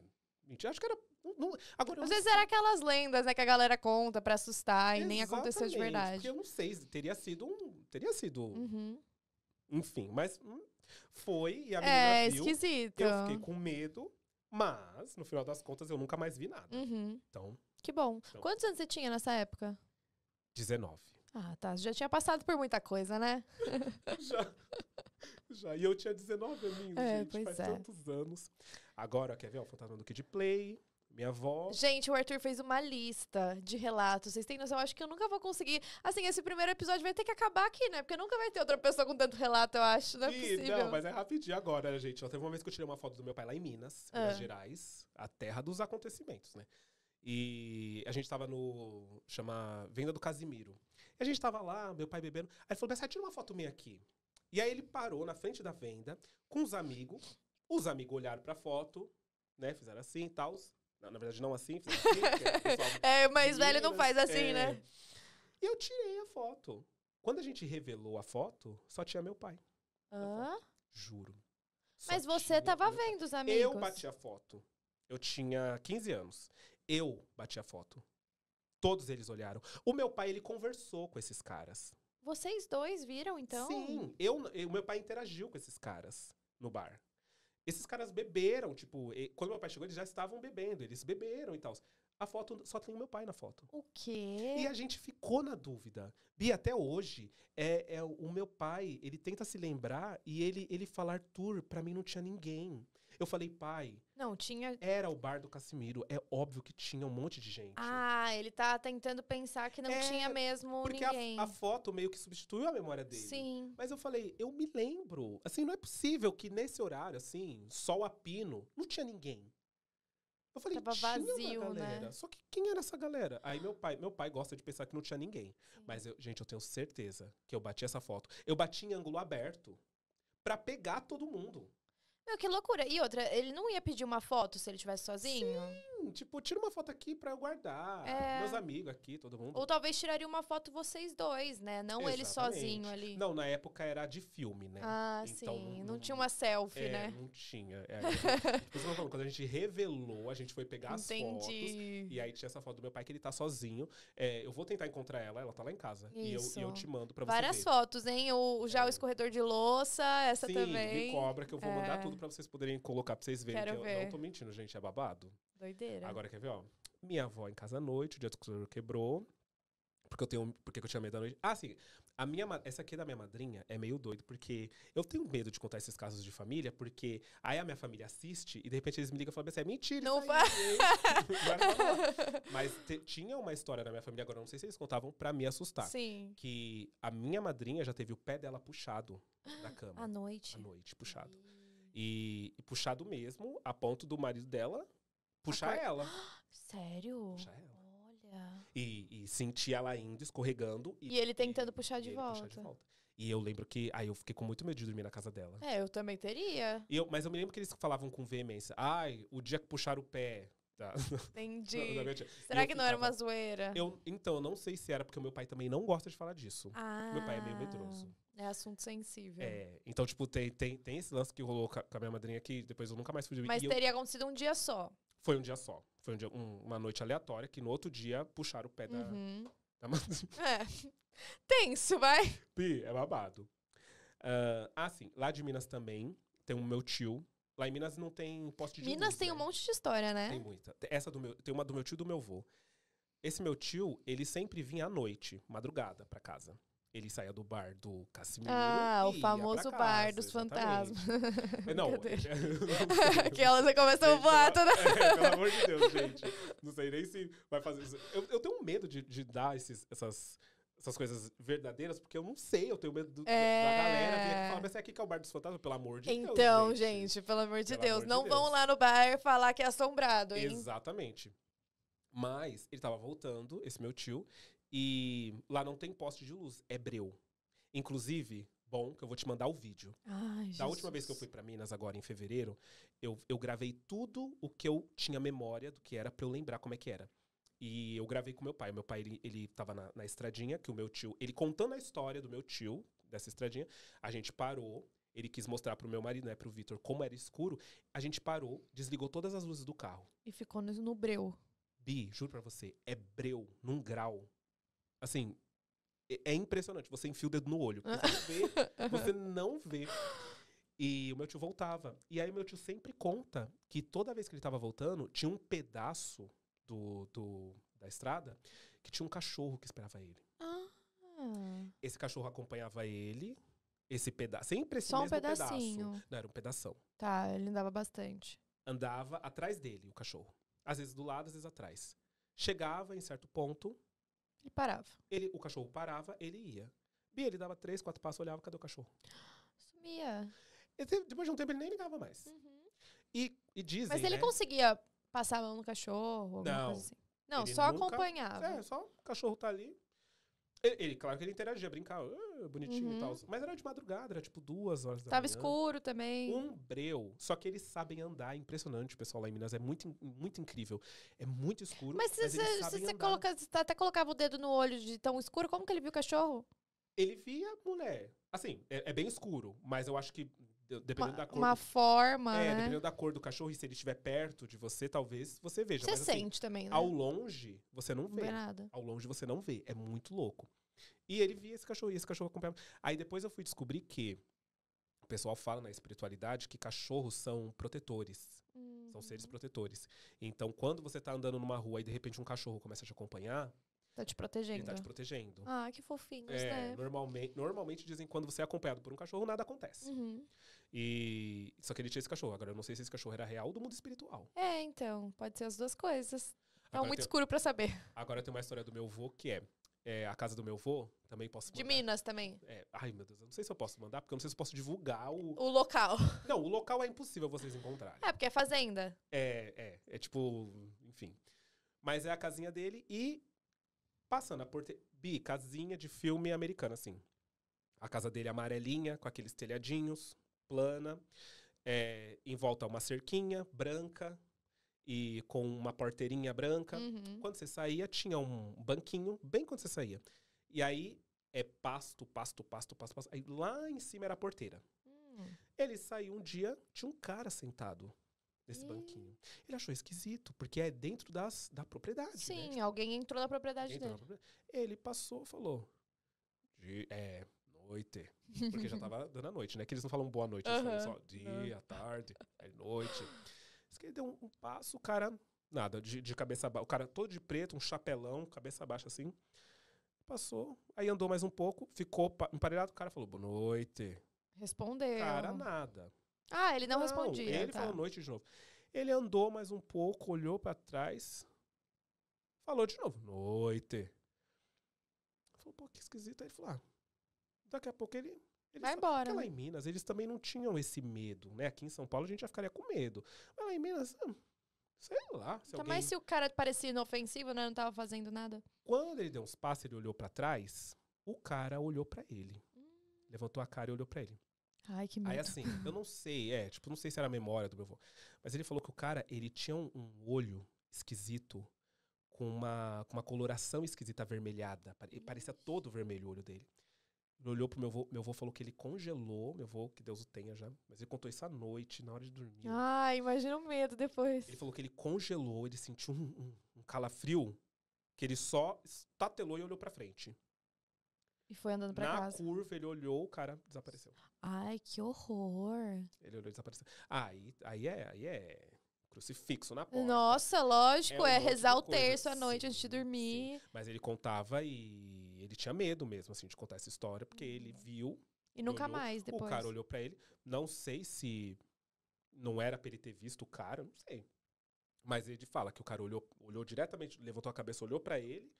S2: mentira, acho que era
S1: não, agora, Às vezes sei. era aquelas lendas, né, que a galera conta para assustar Exatamente, e nem aconteceu de verdade. Porque
S2: eu não sei, teria sido um, teria sido uhum. Enfim, mas hum, foi e a menina é, viu. Esquisito. Eu fiquei com medo mas, no final das contas, eu nunca mais vi nada. Uhum. Então.
S1: Que bom. Então, Quantos anos você tinha nessa época? 19. Ah, tá. Você já tinha passado por muita coisa, né? já.
S2: Já. E eu tinha 19 aninhos, é, gente. Pois faz é. tantos anos. Agora, quer ver? O Fantasma do Kid Play. Minha avó.
S1: Gente, o Arthur fez uma lista de relatos. Vocês têm noção? Eu acho que eu nunca vou conseguir. Assim, esse primeiro episódio vai ter que acabar aqui, né? Porque nunca vai ter outra pessoa com tanto relato, eu acho. Não é Sim, possível. Não, mas é
S2: rapidinho agora, né, gente. eu teve uma vez que eu tirei uma foto do meu pai lá em Minas, ah. Minas Gerais, a terra dos acontecimentos, né? E a gente tava no. chama Venda do Casimiro. E a gente tava lá, meu pai bebendo. Aí ele falou: Bessa, tira uma foto minha aqui. E aí ele parou na frente da venda com os amigos. Os amigos olharam pra foto, né? Fizeram assim e tal na verdade, não assim. assim é, mas velho não faz assim, né? é. né?
S1: E eu tirei a foto.
S2: Quando a gente revelou a foto, só tinha meu pai. Ah? Juro.
S1: Só mas você tava meu... vendo os amigos. Eu bati
S2: a foto. Eu tinha 15 anos. Eu bati a foto. Todos eles olharam. O meu pai, ele conversou com esses caras.
S1: Vocês dois viram, então? Sim.
S2: Eu, o meu pai interagiu com esses caras no bar. Esses caras beberam, tipo, quando meu pai chegou, eles já estavam bebendo, eles beberam e tal. A foto só tem o meu pai na foto. O quê? E a gente ficou na dúvida. Bia, até hoje, é, é o meu pai, ele tenta se lembrar e ele, ele falar tour, pra mim não tinha ninguém. Eu falei, pai. Não, tinha. Era o bar do Casimiro. É óbvio que tinha um monte de gente.
S1: Ah, ele tá tentando pensar que não é, tinha mesmo porque ninguém.
S2: Porque a, a, foto meio que substituiu a memória dele. Sim. Mas eu falei, eu me lembro. Assim, não é possível que nesse horário, assim, sol a pino, não tinha ninguém. Eu falei, Tava vazio, né? galera. Né? Só que quem era essa galera? Aí meu pai, meu pai gosta de pensar que não tinha ninguém. Sim. Mas, eu, gente, eu tenho certeza que eu bati essa foto. Eu bati em ângulo aberto para pegar todo mundo.
S1: Meu, que loucura. E outra, ele não ia pedir uma foto se ele estivesse sozinho? Sim tipo, tira uma foto aqui pra eu guardar. É... Meus
S2: amigos aqui, todo mundo. Ou
S1: talvez tiraria uma foto vocês dois, né? Não Exatamente. ele sozinho ali.
S2: Não, na época era de filme, né? Ah, então, sim. Não,
S1: não, tinha uma selfie, é, né?
S2: Não tinha. É,
S1: gente,
S2: falando, quando a gente revelou, a gente foi pegar Entendi. as fotos. E aí tinha essa foto do meu pai que ele tá sozinho. É, eu vou tentar encontrar ela, ela tá lá em casa. Isso. E eu, e eu te mando pra você. Várias ver.
S1: fotos, hein? O, já o é. escorredor de louça, essa sim, também. Sim, cobra que eu vou mandar é. tudo
S2: pra vocês poderem colocar pra vocês verem. Quero que ver. eu não tô mentindo, gente, é babado.
S1: Doideira. Agora, quer ver,
S2: ó? Minha avó em casa à noite, o dia do costureiro quebrou. Porque eu tenho. Porque eu tinha medo da noite. Ah, sim. A minha, essa aqui é da minha madrinha é meio doido, porque eu tenho medo de contar esses casos de família, porque aí a minha família assiste e de repente eles me ligam e falam assim: é mentira. Não vai. Mas tinha uma história na minha família, agora não sei se eles contavam para me assustar. Sim. Que a minha madrinha já teve o pé dela puxado da cama. À noite. À noite, puxado. E, e puxado mesmo, a ponto do marido dela puxar ela.
S1: Sério? Puxar ela. Olha.
S2: E, e sentir ela indo, escorregando.
S1: E, e ele tentando e, puxar, de ele puxar, de volta.
S2: E eu lembro que. Aí eu fiquei com muito medo de dormir na casa dela.
S1: É, eu também teria.
S2: E eu, mas eu me lembro que eles falavam com veemência. Ai, o dia que puxaram o pé. Tá. Entendi. não, não é Será que não ficava, era uma zoeira? Eu, então, eu não sei se era, porque o meu pai também não gosta de falar disso. Ah, meu pai é meio medroso.
S1: É assunto sensível. É,
S2: então, tipo, tem, tem, tem esse lance que rolou com a minha madrinha que depois eu nunca mais fui. Mas teria
S1: eu, acontecido um dia só.
S2: Foi um dia só. Foi um dia, um, uma noite aleatória que no outro dia puxaram o pé da. Uhum. da...
S1: é. Tenso, vai.
S2: Pi, é babado. Uh, ah, sim. Lá de Minas também tem um meu tio. Lá em Minas não tem poste de Minas luz, tem né? um
S1: monte de história, né? Tem
S2: muita. Essa do meu, tem uma do meu tio e do meu avô. Esse meu tio, ele sempre vinha à noite, madrugada, para casa ele saía do bar do Casimiro. Ah, o famoso casa, bar
S1: dos fantasmas. não, que elas começam a voar toda. pelo amor de Deus, gente.
S2: Não sei nem se vai fazer isso. Eu, eu tenho medo de, de dar esses, essas, essas coisas verdadeiras, porque eu não sei, eu tenho medo do, é... da galera vir aqui falar, mas é aqui que é o bar dos fantasmas, pelo amor de então, Deus. Então, gente.
S1: gente, pelo amor de pelo Deus, amor não de vão Deus. lá no bar falar que é assombrado, hein?
S2: Exatamente. Mas ele tava voltando, esse meu tio, e lá não tem poste de luz, é breu. Inclusive, bom, que eu vou te mandar o vídeo. Ai, da Jesus. última vez que eu fui para Minas, agora em fevereiro, eu, eu gravei tudo o que eu tinha memória do que era para eu lembrar como é que era. E eu gravei com meu pai. Meu pai, ele, ele tava na, na estradinha, que o meu tio. Ele contando a história do meu tio, dessa estradinha, a gente parou. Ele quis mostrar pro meu marido, né, pro Vitor, como era escuro. A gente parou, desligou todas as luzes do carro.
S1: E ficou no, no breu.
S2: Bi, juro pra você, é breu, num grau. Assim, é, é impressionante. Você enfia o dedo no olho. Você não vê. Você não vê. E o meu tio voltava. E aí meu tio sempre conta que toda vez que ele estava voltando, tinha um pedaço do, do, da estrada que tinha um cachorro que esperava ele. Ah. Esse cachorro acompanhava ele. Esse pedaço. Sempre esse Só mesmo um pedacinho. pedaço. Não, era um pedação.
S1: Tá, ele andava bastante.
S2: Andava atrás dele, o cachorro. Às vezes do lado, às vezes atrás. Chegava em certo ponto, ele parava. Ele, o cachorro parava, ele ia. Bia, ele dava três, quatro passos, olhava, cadê o cachorro?
S1: Sumia. depois de um tempo, ele nem ligava mais. Uhum.
S2: E, e dizem, Mas ele né?
S1: conseguia passar a mão no cachorro, alguma Não. coisa assim? Não, ele só nunca, acompanhava. É, só o cachorro tá ali,
S2: ele, ele, claro que ele interagia, brincava, ah, bonitinho uhum. e tal. Mas era de madrugada, era tipo duas horas da Tava manhã. Tava
S1: escuro também. Um
S2: breu. Só que eles sabem andar, é impressionante o pessoal lá em Minas. É muito, muito incrível. É muito escuro. Mas, mas se, você
S1: coloca, até colocava o dedo no olho de tão escuro, como que ele viu o cachorro? Ele via mulher.
S2: Assim, é, é bem escuro, mas eu acho que dependendo uma, da cor. Uma
S1: forma. É, né? dependendo
S2: da cor do cachorro, e se ele estiver perto de você, talvez você veja. Você mas, assim, sente também, né? Ao longe, você não, não vê. nada. Ao longe você não vê. É muito louco. E ele via esse cachorro, e esse cachorro acompanhava. Aí depois eu fui descobrir que o pessoal fala na espiritualidade que cachorros são protetores. São seres uhum. protetores. Então, quando você está andando numa rua e de repente um cachorro começa a te acompanhar, Tá, tá te protegendo. Ele tá te protegendo. Ah,
S1: que fofinhos, é, né?
S2: Normalmente, normalmente dizem que quando você é acompanhado por um cachorro, nada acontece. Uhum. E. Só que ele tinha esse cachorro. Agora eu não sei se esse cachorro era real ou do mundo espiritual.
S1: É, então. Pode ser as duas coisas. é muito tem... escuro para saber.
S2: Agora tem uma história do meu avô que é. É, a casa do meu avô, também posso mandar. De Minas também? É. Ai, meu Deus, eu não sei se eu posso mandar, porque eu não sei se eu posso divulgar o. O local. Não, o local é impossível vocês encontrarem.
S1: É, porque é fazenda.
S2: É, é. É tipo, enfim. Mas é a casinha dele e Passando a porta. Bi, casinha de filme americano, assim. A casa dele é amarelinha, com aqueles telhadinhos, plana. É, em volta uma cerquinha branca e com uma porteirinha branca. Uhum. Quando você saía, tinha um banquinho, bem quando você saía. E aí é pasto, pasto, pasto, pasto, pasto. Aí lá em cima era a porteira. Uhum. Ele saiu um dia, tinha um cara sentado desse e... banquinho. Ele achou esquisito, porque é dentro das, da propriedade. Né? Sim,
S1: né? tipo, alguém entrou na propriedade entrou dele. Na propriedade. Ele passou, falou.
S2: De, é, noite. Porque já tava dando a noite, né? Que eles não falam boa noite, eles falam só dia, não. tarde, é noite. Diz que ele deu um, um, passo, o cara, nada, de, de cabeça baixa. O cara todo de preto, um chapelão, cabeça baixa assim. Passou, aí andou mais um pouco, ficou emparelhado, o cara falou, boa noite.
S1: Respondeu. Cara, nada. Ah, ele não, não respondia. Ele tá. falou
S2: noite de novo. Ele andou mais um pouco, olhou para trás, falou de novo, noite. Falou, pô, que esquisito. Aí ele falou, ah, daqui a pouco ele eles Vai embora. Porque lá né? em Minas, eles também não tinham esse medo, né? Aqui em São Paulo a gente já ficaria com medo.
S1: Mas lá em Minas, hum, sei
S2: lá. Se então, alguém... Mas se o
S1: cara parecia inofensivo, né? Não tava fazendo nada.
S2: Quando ele deu uns passos, ele olhou para trás, o cara olhou para ele. Hum. Levantou a cara e olhou para ele.
S1: Ai, que medo. Aí assim,
S2: eu não sei, é, tipo, não sei se era a memória do meu avô. Mas ele falou que o cara, ele tinha um, um olho esquisito, com uma, com uma coloração esquisita avermelhada. Ele parecia todo vermelho o olho dele. Ele olhou pro meu avô, meu avô falou que ele congelou, meu avô, que Deus o tenha já, mas ele contou isso à noite, na hora de dormir. Ah,
S1: imagina o medo depois. Ele
S2: falou que ele congelou, ele sentiu um, um, um calafrio, que ele só tatelou e olhou pra frente.
S1: E foi andando pra Na casa.
S2: Na curva, ele olhou, o cara desapareceu.
S1: Ai, que horror.
S2: Ele olhou e desapareceu. Aí, aí é, aí é crucifixo na porta. Nossa, lógico, é, é rezar o terço à
S1: noite sim, antes de dormir. Sim.
S2: Mas ele contava e ele tinha medo mesmo, assim, de contar essa história, porque ele hum. viu. E nunca olhou, mais depois. O cara olhou para ele. Não sei se não era pra ele ter visto o cara, não sei. Mas ele fala que o cara olhou, olhou diretamente, levantou a cabeça, olhou para ele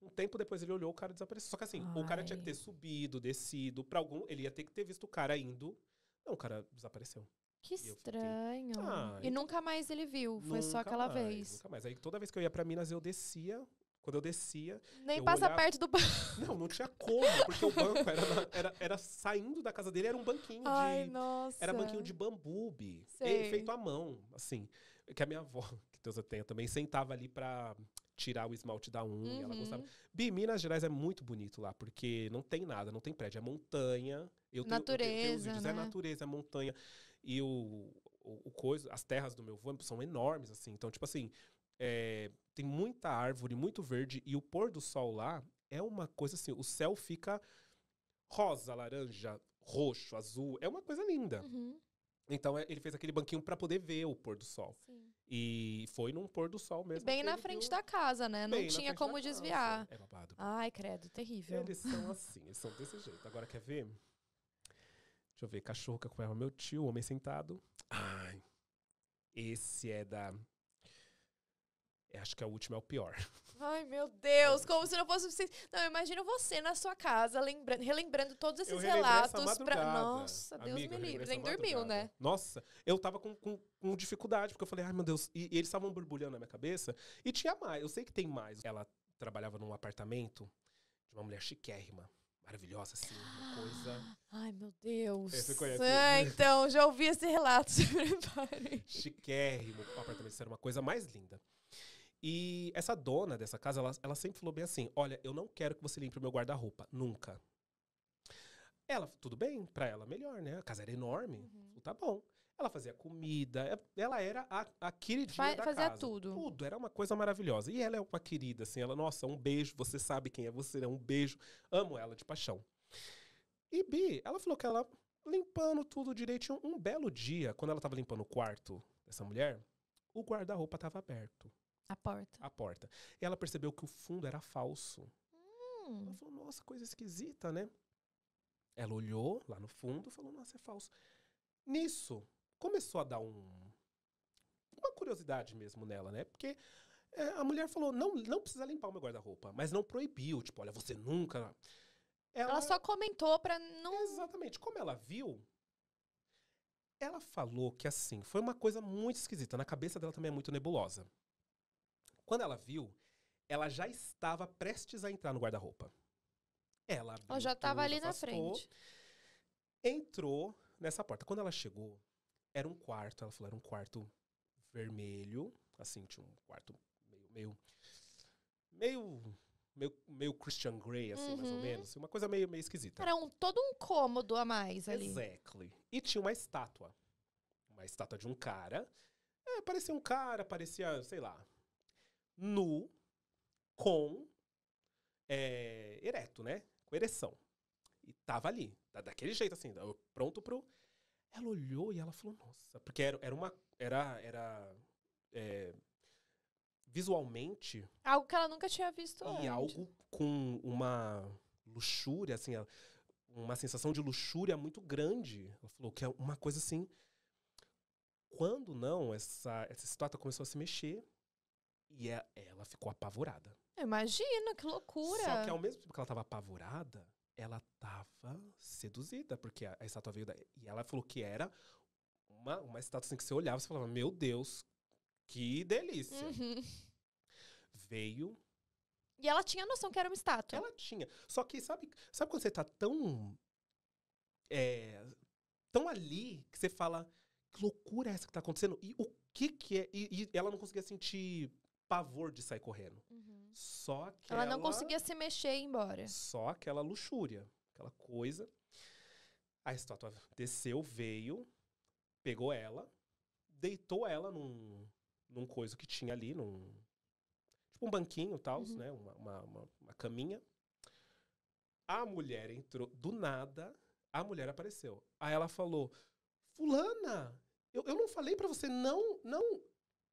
S2: um tempo depois ele olhou, o cara desapareceu. Só que assim, Ai. o cara tinha que ter subido, descido, para algum. Ele ia ter que ter visto o cara indo. Não, o cara desapareceu.
S1: Que e estranho. Fiquei, ah, e nunca mais ele viu, foi só aquela mais, vez. Nunca
S2: mais. Aí toda vez que eu ia para Minas, eu descia. Quando eu descia. Nem eu passa olhava... perto
S1: do banco. Não,
S2: não tinha como, porque o banco era, era, era saindo da casa dele, era um banquinho Ai, Nossa. Era banquinho de bambu, feito à mão, assim. Que a minha avó, que Deus eu tenha, também sentava ali pra tirar o esmalte da unha. Uhum. Ela gostava. Uhum. Bi, Minas Gerais é muito bonito lá, porque não tem nada, não tem prédio, é montanha. Eu natureza. Tenho, eu tenho, é né? É natureza, é montanha. E o, o, o, coisa, as terras do meu vô são enormes, assim. Então, tipo assim, é, tem muita árvore, muito verde, e o pôr do sol lá é uma coisa assim, o céu fica rosa, laranja, roxo, azul. É uma coisa linda. Uhum. Então é, ele fez aquele banquinho para poder ver o pôr do sol. Sim. E foi num pôr do sol mesmo. E bem na
S1: frente viu... da casa, né? Bem não tinha como desviar. É babado. Ai, credo, terrível. Eles são assim,
S2: eles são desse jeito. Agora quer ver? Deixa eu ver, cachorro que acompanhava meu tio, homem sentado. Ai. Esse é da. É, acho que a última é o pior.
S1: Ai, meu Deus, como se não fosse suficiente. Não, imagino você na sua casa, lembrando, relembrando todos esses relatos pra. Nossa, Deus me livre. Nem dormiu, né?
S2: Nossa, eu tava com, com, com, dificuldade, porque eu falei, ai meu Deus, e, e eles estavam borbulhando na minha cabeça. E tinha mais, eu sei que tem mais. Ela trabalhava num apartamento de uma mulher chiquérrima maravilhosa, assim, uma coisa.
S1: Ai, meu Deus. É, você conhece? É, então, já ouvi esse relato, se preparem.
S2: Chiquérrimo, o apartamento era uma coisa mais linda. E essa dona dessa casa, ela, ela sempre falou bem assim: Olha, eu não quero que você limpe o meu guarda-roupa, nunca. Ela, tudo bem, pra ela, melhor, né? A casa era enorme. Uhum. Tá bom. Ela fazia comida, é, ela era a, a queridinha Fa da fazia casa. tudo. Tudo, era uma coisa maravilhosa. E ela é uma querida, assim, ela, nossa, um beijo, você sabe quem é você, né? Um beijo. Amo ela de paixão. E Bi, ela falou que ela limpando tudo direitinho. Um belo dia, quando ela tava limpando o quarto dessa mulher, o guarda-roupa tava aberto. A porta. A porta. Ela percebeu que o fundo era falso. Hum. Ela falou, nossa, coisa esquisita, né? Ela olhou lá no fundo e falou, nossa, é falso. Nisso, começou a dar um, uma curiosidade mesmo nela, né? Porque é, a mulher falou, não, não precisa limpar o meu guarda-roupa. Mas não proibiu, tipo, olha, você nunca...
S1: Ela, ela só comentou pra não... Exatamente.
S2: Como ela viu, ela falou que assim, foi uma coisa muito esquisita. Na cabeça dela também é muito nebulosa. Quando ela viu, ela já estava prestes a entrar no guarda-roupa. Ela ela já estava ali afastou, na frente. Entrou nessa porta. Quando ela chegou, era um quarto. Ela falou, era um quarto vermelho, assim, tinha um quarto meio meio meio meio, meio Christian Grey, assim, uhum. mais ou uhum. menos. Uma coisa meio, meio esquisita. Era
S1: um, todo um cômodo a mais ali.
S2: Exactly. E tinha uma estátua. Uma estátua de um cara. É, parecia um cara, parecia, sei lá, nu com é, ereto, né? Com ereção. E tava ali, daquele jeito assim, pronto pro. Ela olhou e ela
S1: falou, nossa,
S2: porque era, era uma. Era. era é, visualmente.
S1: Algo que ela nunca tinha visto e antes. E algo
S2: com uma luxúria, assim, uma sensação de luxúria muito grande. Ela falou que é uma coisa assim. Quando não, essa, essa situação começou a se mexer e a, é, ela ficou apavorada.
S1: Imagina, que loucura. Só que ao
S2: mesmo tempo que ela tava apavorada, ela tava seduzida, porque a, a estátua veio da. E ela falou que era uma, uma estátua assim que você olhava e falava: Meu Deus, que delícia. Uhum. Veio. E ela tinha noção que era uma estátua. Ela tinha. Só que sabe, sabe quando você tá tão. É, tão ali que você fala: Que loucura é essa que tá acontecendo? E o que que é? E, e ela não conseguia sentir pavor de sair correndo. Uhum. Só
S1: que ela não conseguia se mexer e ir embora.
S2: Só aquela luxúria, aquela coisa. A estátua desceu, veio, pegou ela, deitou ela num, num coisa que tinha ali, num tipo um banquinho, tal, uhum. né, uma, uma, uma, uma caminha. A mulher entrou do nada, a mulher apareceu. Aí ela falou: "Fulana, eu, eu não falei para você não, não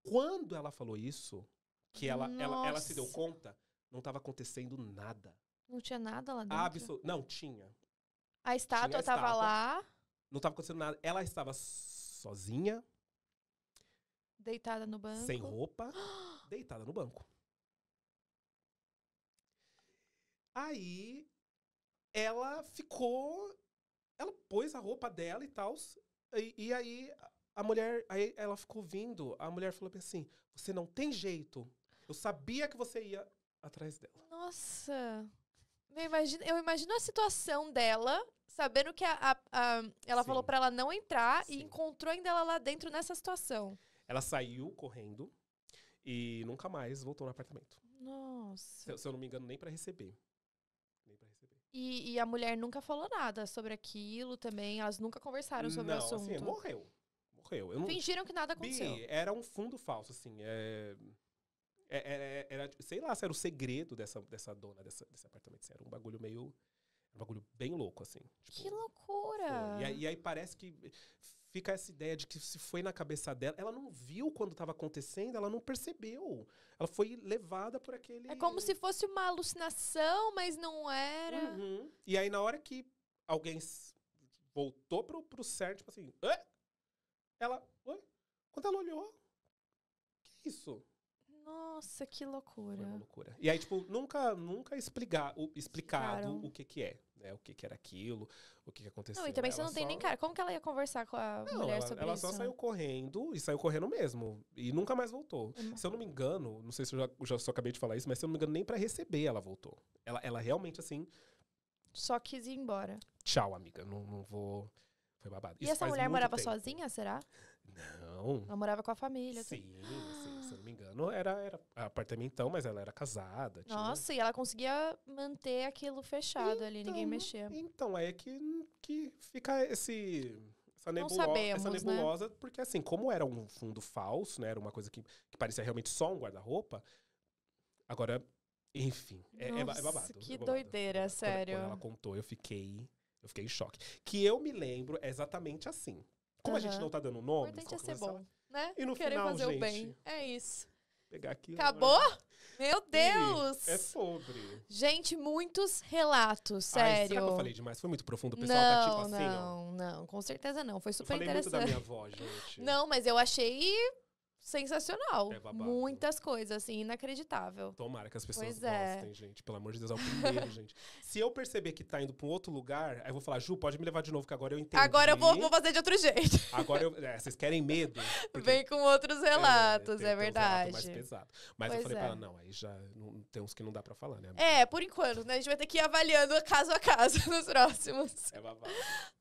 S2: quando ela falou isso, que ela, ela, ela se deu conta, não estava acontecendo nada.
S1: Não tinha nada lá dentro? Absol
S2: não, tinha.
S1: A estátua estava lá?
S2: Não estava acontecendo nada. Ela estava sozinha.
S1: Deitada no banco? Sem
S2: roupa. deitada no banco.
S1: Aí, ela ficou...
S2: Ela pôs a roupa dela e tal. E, e aí, a mulher... Aí, ela ficou vindo. A mulher falou assim, você não tem jeito. Eu sabia que você ia atrás dela.
S1: Nossa! Eu imagino, eu imagino a situação dela, sabendo que a, a, a ela Sim. falou para ela não entrar Sim. e encontrou ainda ela lá dentro nessa situação.
S2: Ela saiu correndo e nunca mais voltou no apartamento.
S1: Nossa. Se,
S2: se eu não me engano, nem para receber.
S1: Nem pra receber. E, e, a mulher nunca falou nada sobre aquilo também. Elas nunca conversaram sobre não, o assim, assunto. Assim, morreu.
S2: Morreu. Eu Fingiram não...
S1: que nada aconteceu. Bi,
S2: era um fundo falso, assim. É... É, é, é, era, sei lá se era o segredo dessa, dessa dona dessa, desse apartamento. Era um bagulho meio. Um bagulho bem louco, assim. Tipo, que
S1: loucura! E aí, e
S2: aí, parece que fica essa ideia de que se foi na cabeça dela, ela não viu quando estava acontecendo, ela não percebeu. Ela foi levada por aquele. É como se fosse
S1: uma alucinação, mas não era. Uhum.
S2: E aí, na hora que alguém voltou pro, pro certo tipo assim, Hã?
S1: ela. Hã? Quando ela olhou, que isso? Nossa, que loucura. Foi uma loucura.
S2: E aí, tipo, nunca, nunca explicar, o, explicado Ficaram. o que que é, né? O que que era aquilo, o que que aconteceu. Não, e também ela você não só... tem
S1: nem cara. Como que ela ia conversar com a não, mulher ela, sobre ela isso? Ela só saiu
S2: correndo, e saiu correndo mesmo. E nunca mais voltou. Uhum. Se eu não me engano, não sei se eu já, já só acabei de falar isso, mas se eu não me engano, nem para receber ela voltou. Ela, ela realmente, assim...
S1: Só quis ir embora.
S2: Tchau, amiga. Não, não vou... Foi babado. E isso essa mulher morava tempo.
S1: sozinha, será? Não. Ela morava com a família. Sim.
S2: Assim não me engano, era, era apartamentão, mas ela era casada. Tinha...
S1: Nossa, e ela conseguia manter aquilo fechado então, ali, ninguém então, mexia. Então,
S2: aí é que, que fica esse essa, nebulo sabemos, essa né? nebulosa, né? porque assim, como era um fundo falso, né? Era uma coisa que, que parecia realmente só um guarda-roupa. Agora, enfim, é, é, é Nossa, é babado. Que é babado.
S1: doideira, quando, sério. Quando ela
S2: contou, eu fiquei, eu fiquei em choque. Que eu me lembro é exatamente assim. Como uhum. a gente não tá dando nomes, é ser bom. Ela,
S1: né? E no Querer final, fazer gente, o bem. É isso.
S2: Pegar aqui. Acabou?
S1: Meu Deus! E é sobre. Gente, muitos relatos, sério. Ai, será que eu falei
S2: demais? Foi muito profundo, o pessoal não, tá tipo assim, não,
S1: ó. Não, não, com certeza não. Foi super eu falei interessante. Muito da
S2: minha avó, gente.
S1: Não, mas eu achei sensacional. É Muitas coisas, assim, inacreditável.
S2: Tomara que as pessoas pois é. gostem, é. gente. Pelo amor de Deus, é o primeiro, gente. Se eu perceber que tá indo pra um outro lugar, aí eu vou falar, Ju, pode me levar de novo, que agora eu entendo. Agora eu vou, vou
S1: fazer de outro jeito. Agora eu,
S2: é, vocês querem medo. Porque...
S1: Vem com outros é, relatos, é, tem, é verdade. Tem mais pesado. Mas pois eu falei é. pra ela, é.
S2: não, aí já não, tem uns que não dá pra falar, né? Amiga?
S1: É, por enquanto, né? A gente vai ter que ir avaliando caso a caso nos próximos. É babado.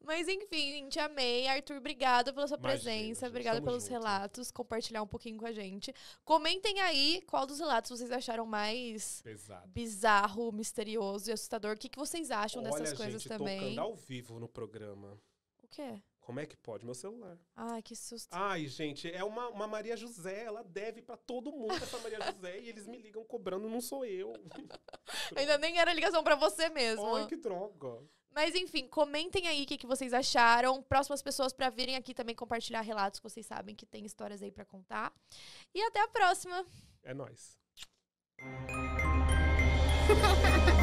S1: Mas enfim, gente, amei. Arthur, obrigado pela sua Imagina, presença. obrigado pelos juntos. relatos. Compartilhar um pouquinho com a gente. Comentem aí qual dos relatos vocês acharam mais Pesado. bizarro, misterioso e assustador. O que, que vocês acham Olha, dessas gente, coisas também? Tocando ao
S2: vivo no programa. O quê? Como é que pode? Meu celular.
S1: Ai, que susto.
S2: Ai, gente, é uma, uma Maria José. Ela deve para todo mundo essa Maria José. e eles me ligam cobrando, não sou eu.
S1: Ainda nem era ligação para você mesmo. Ai, que droga. Mas enfim, comentem aí o que, que vocês acharam. Próximas pessoas para virem aqui também compartilhar relatos que vocês sabem que tem histórias aí para contar. E até a próxima. É nós.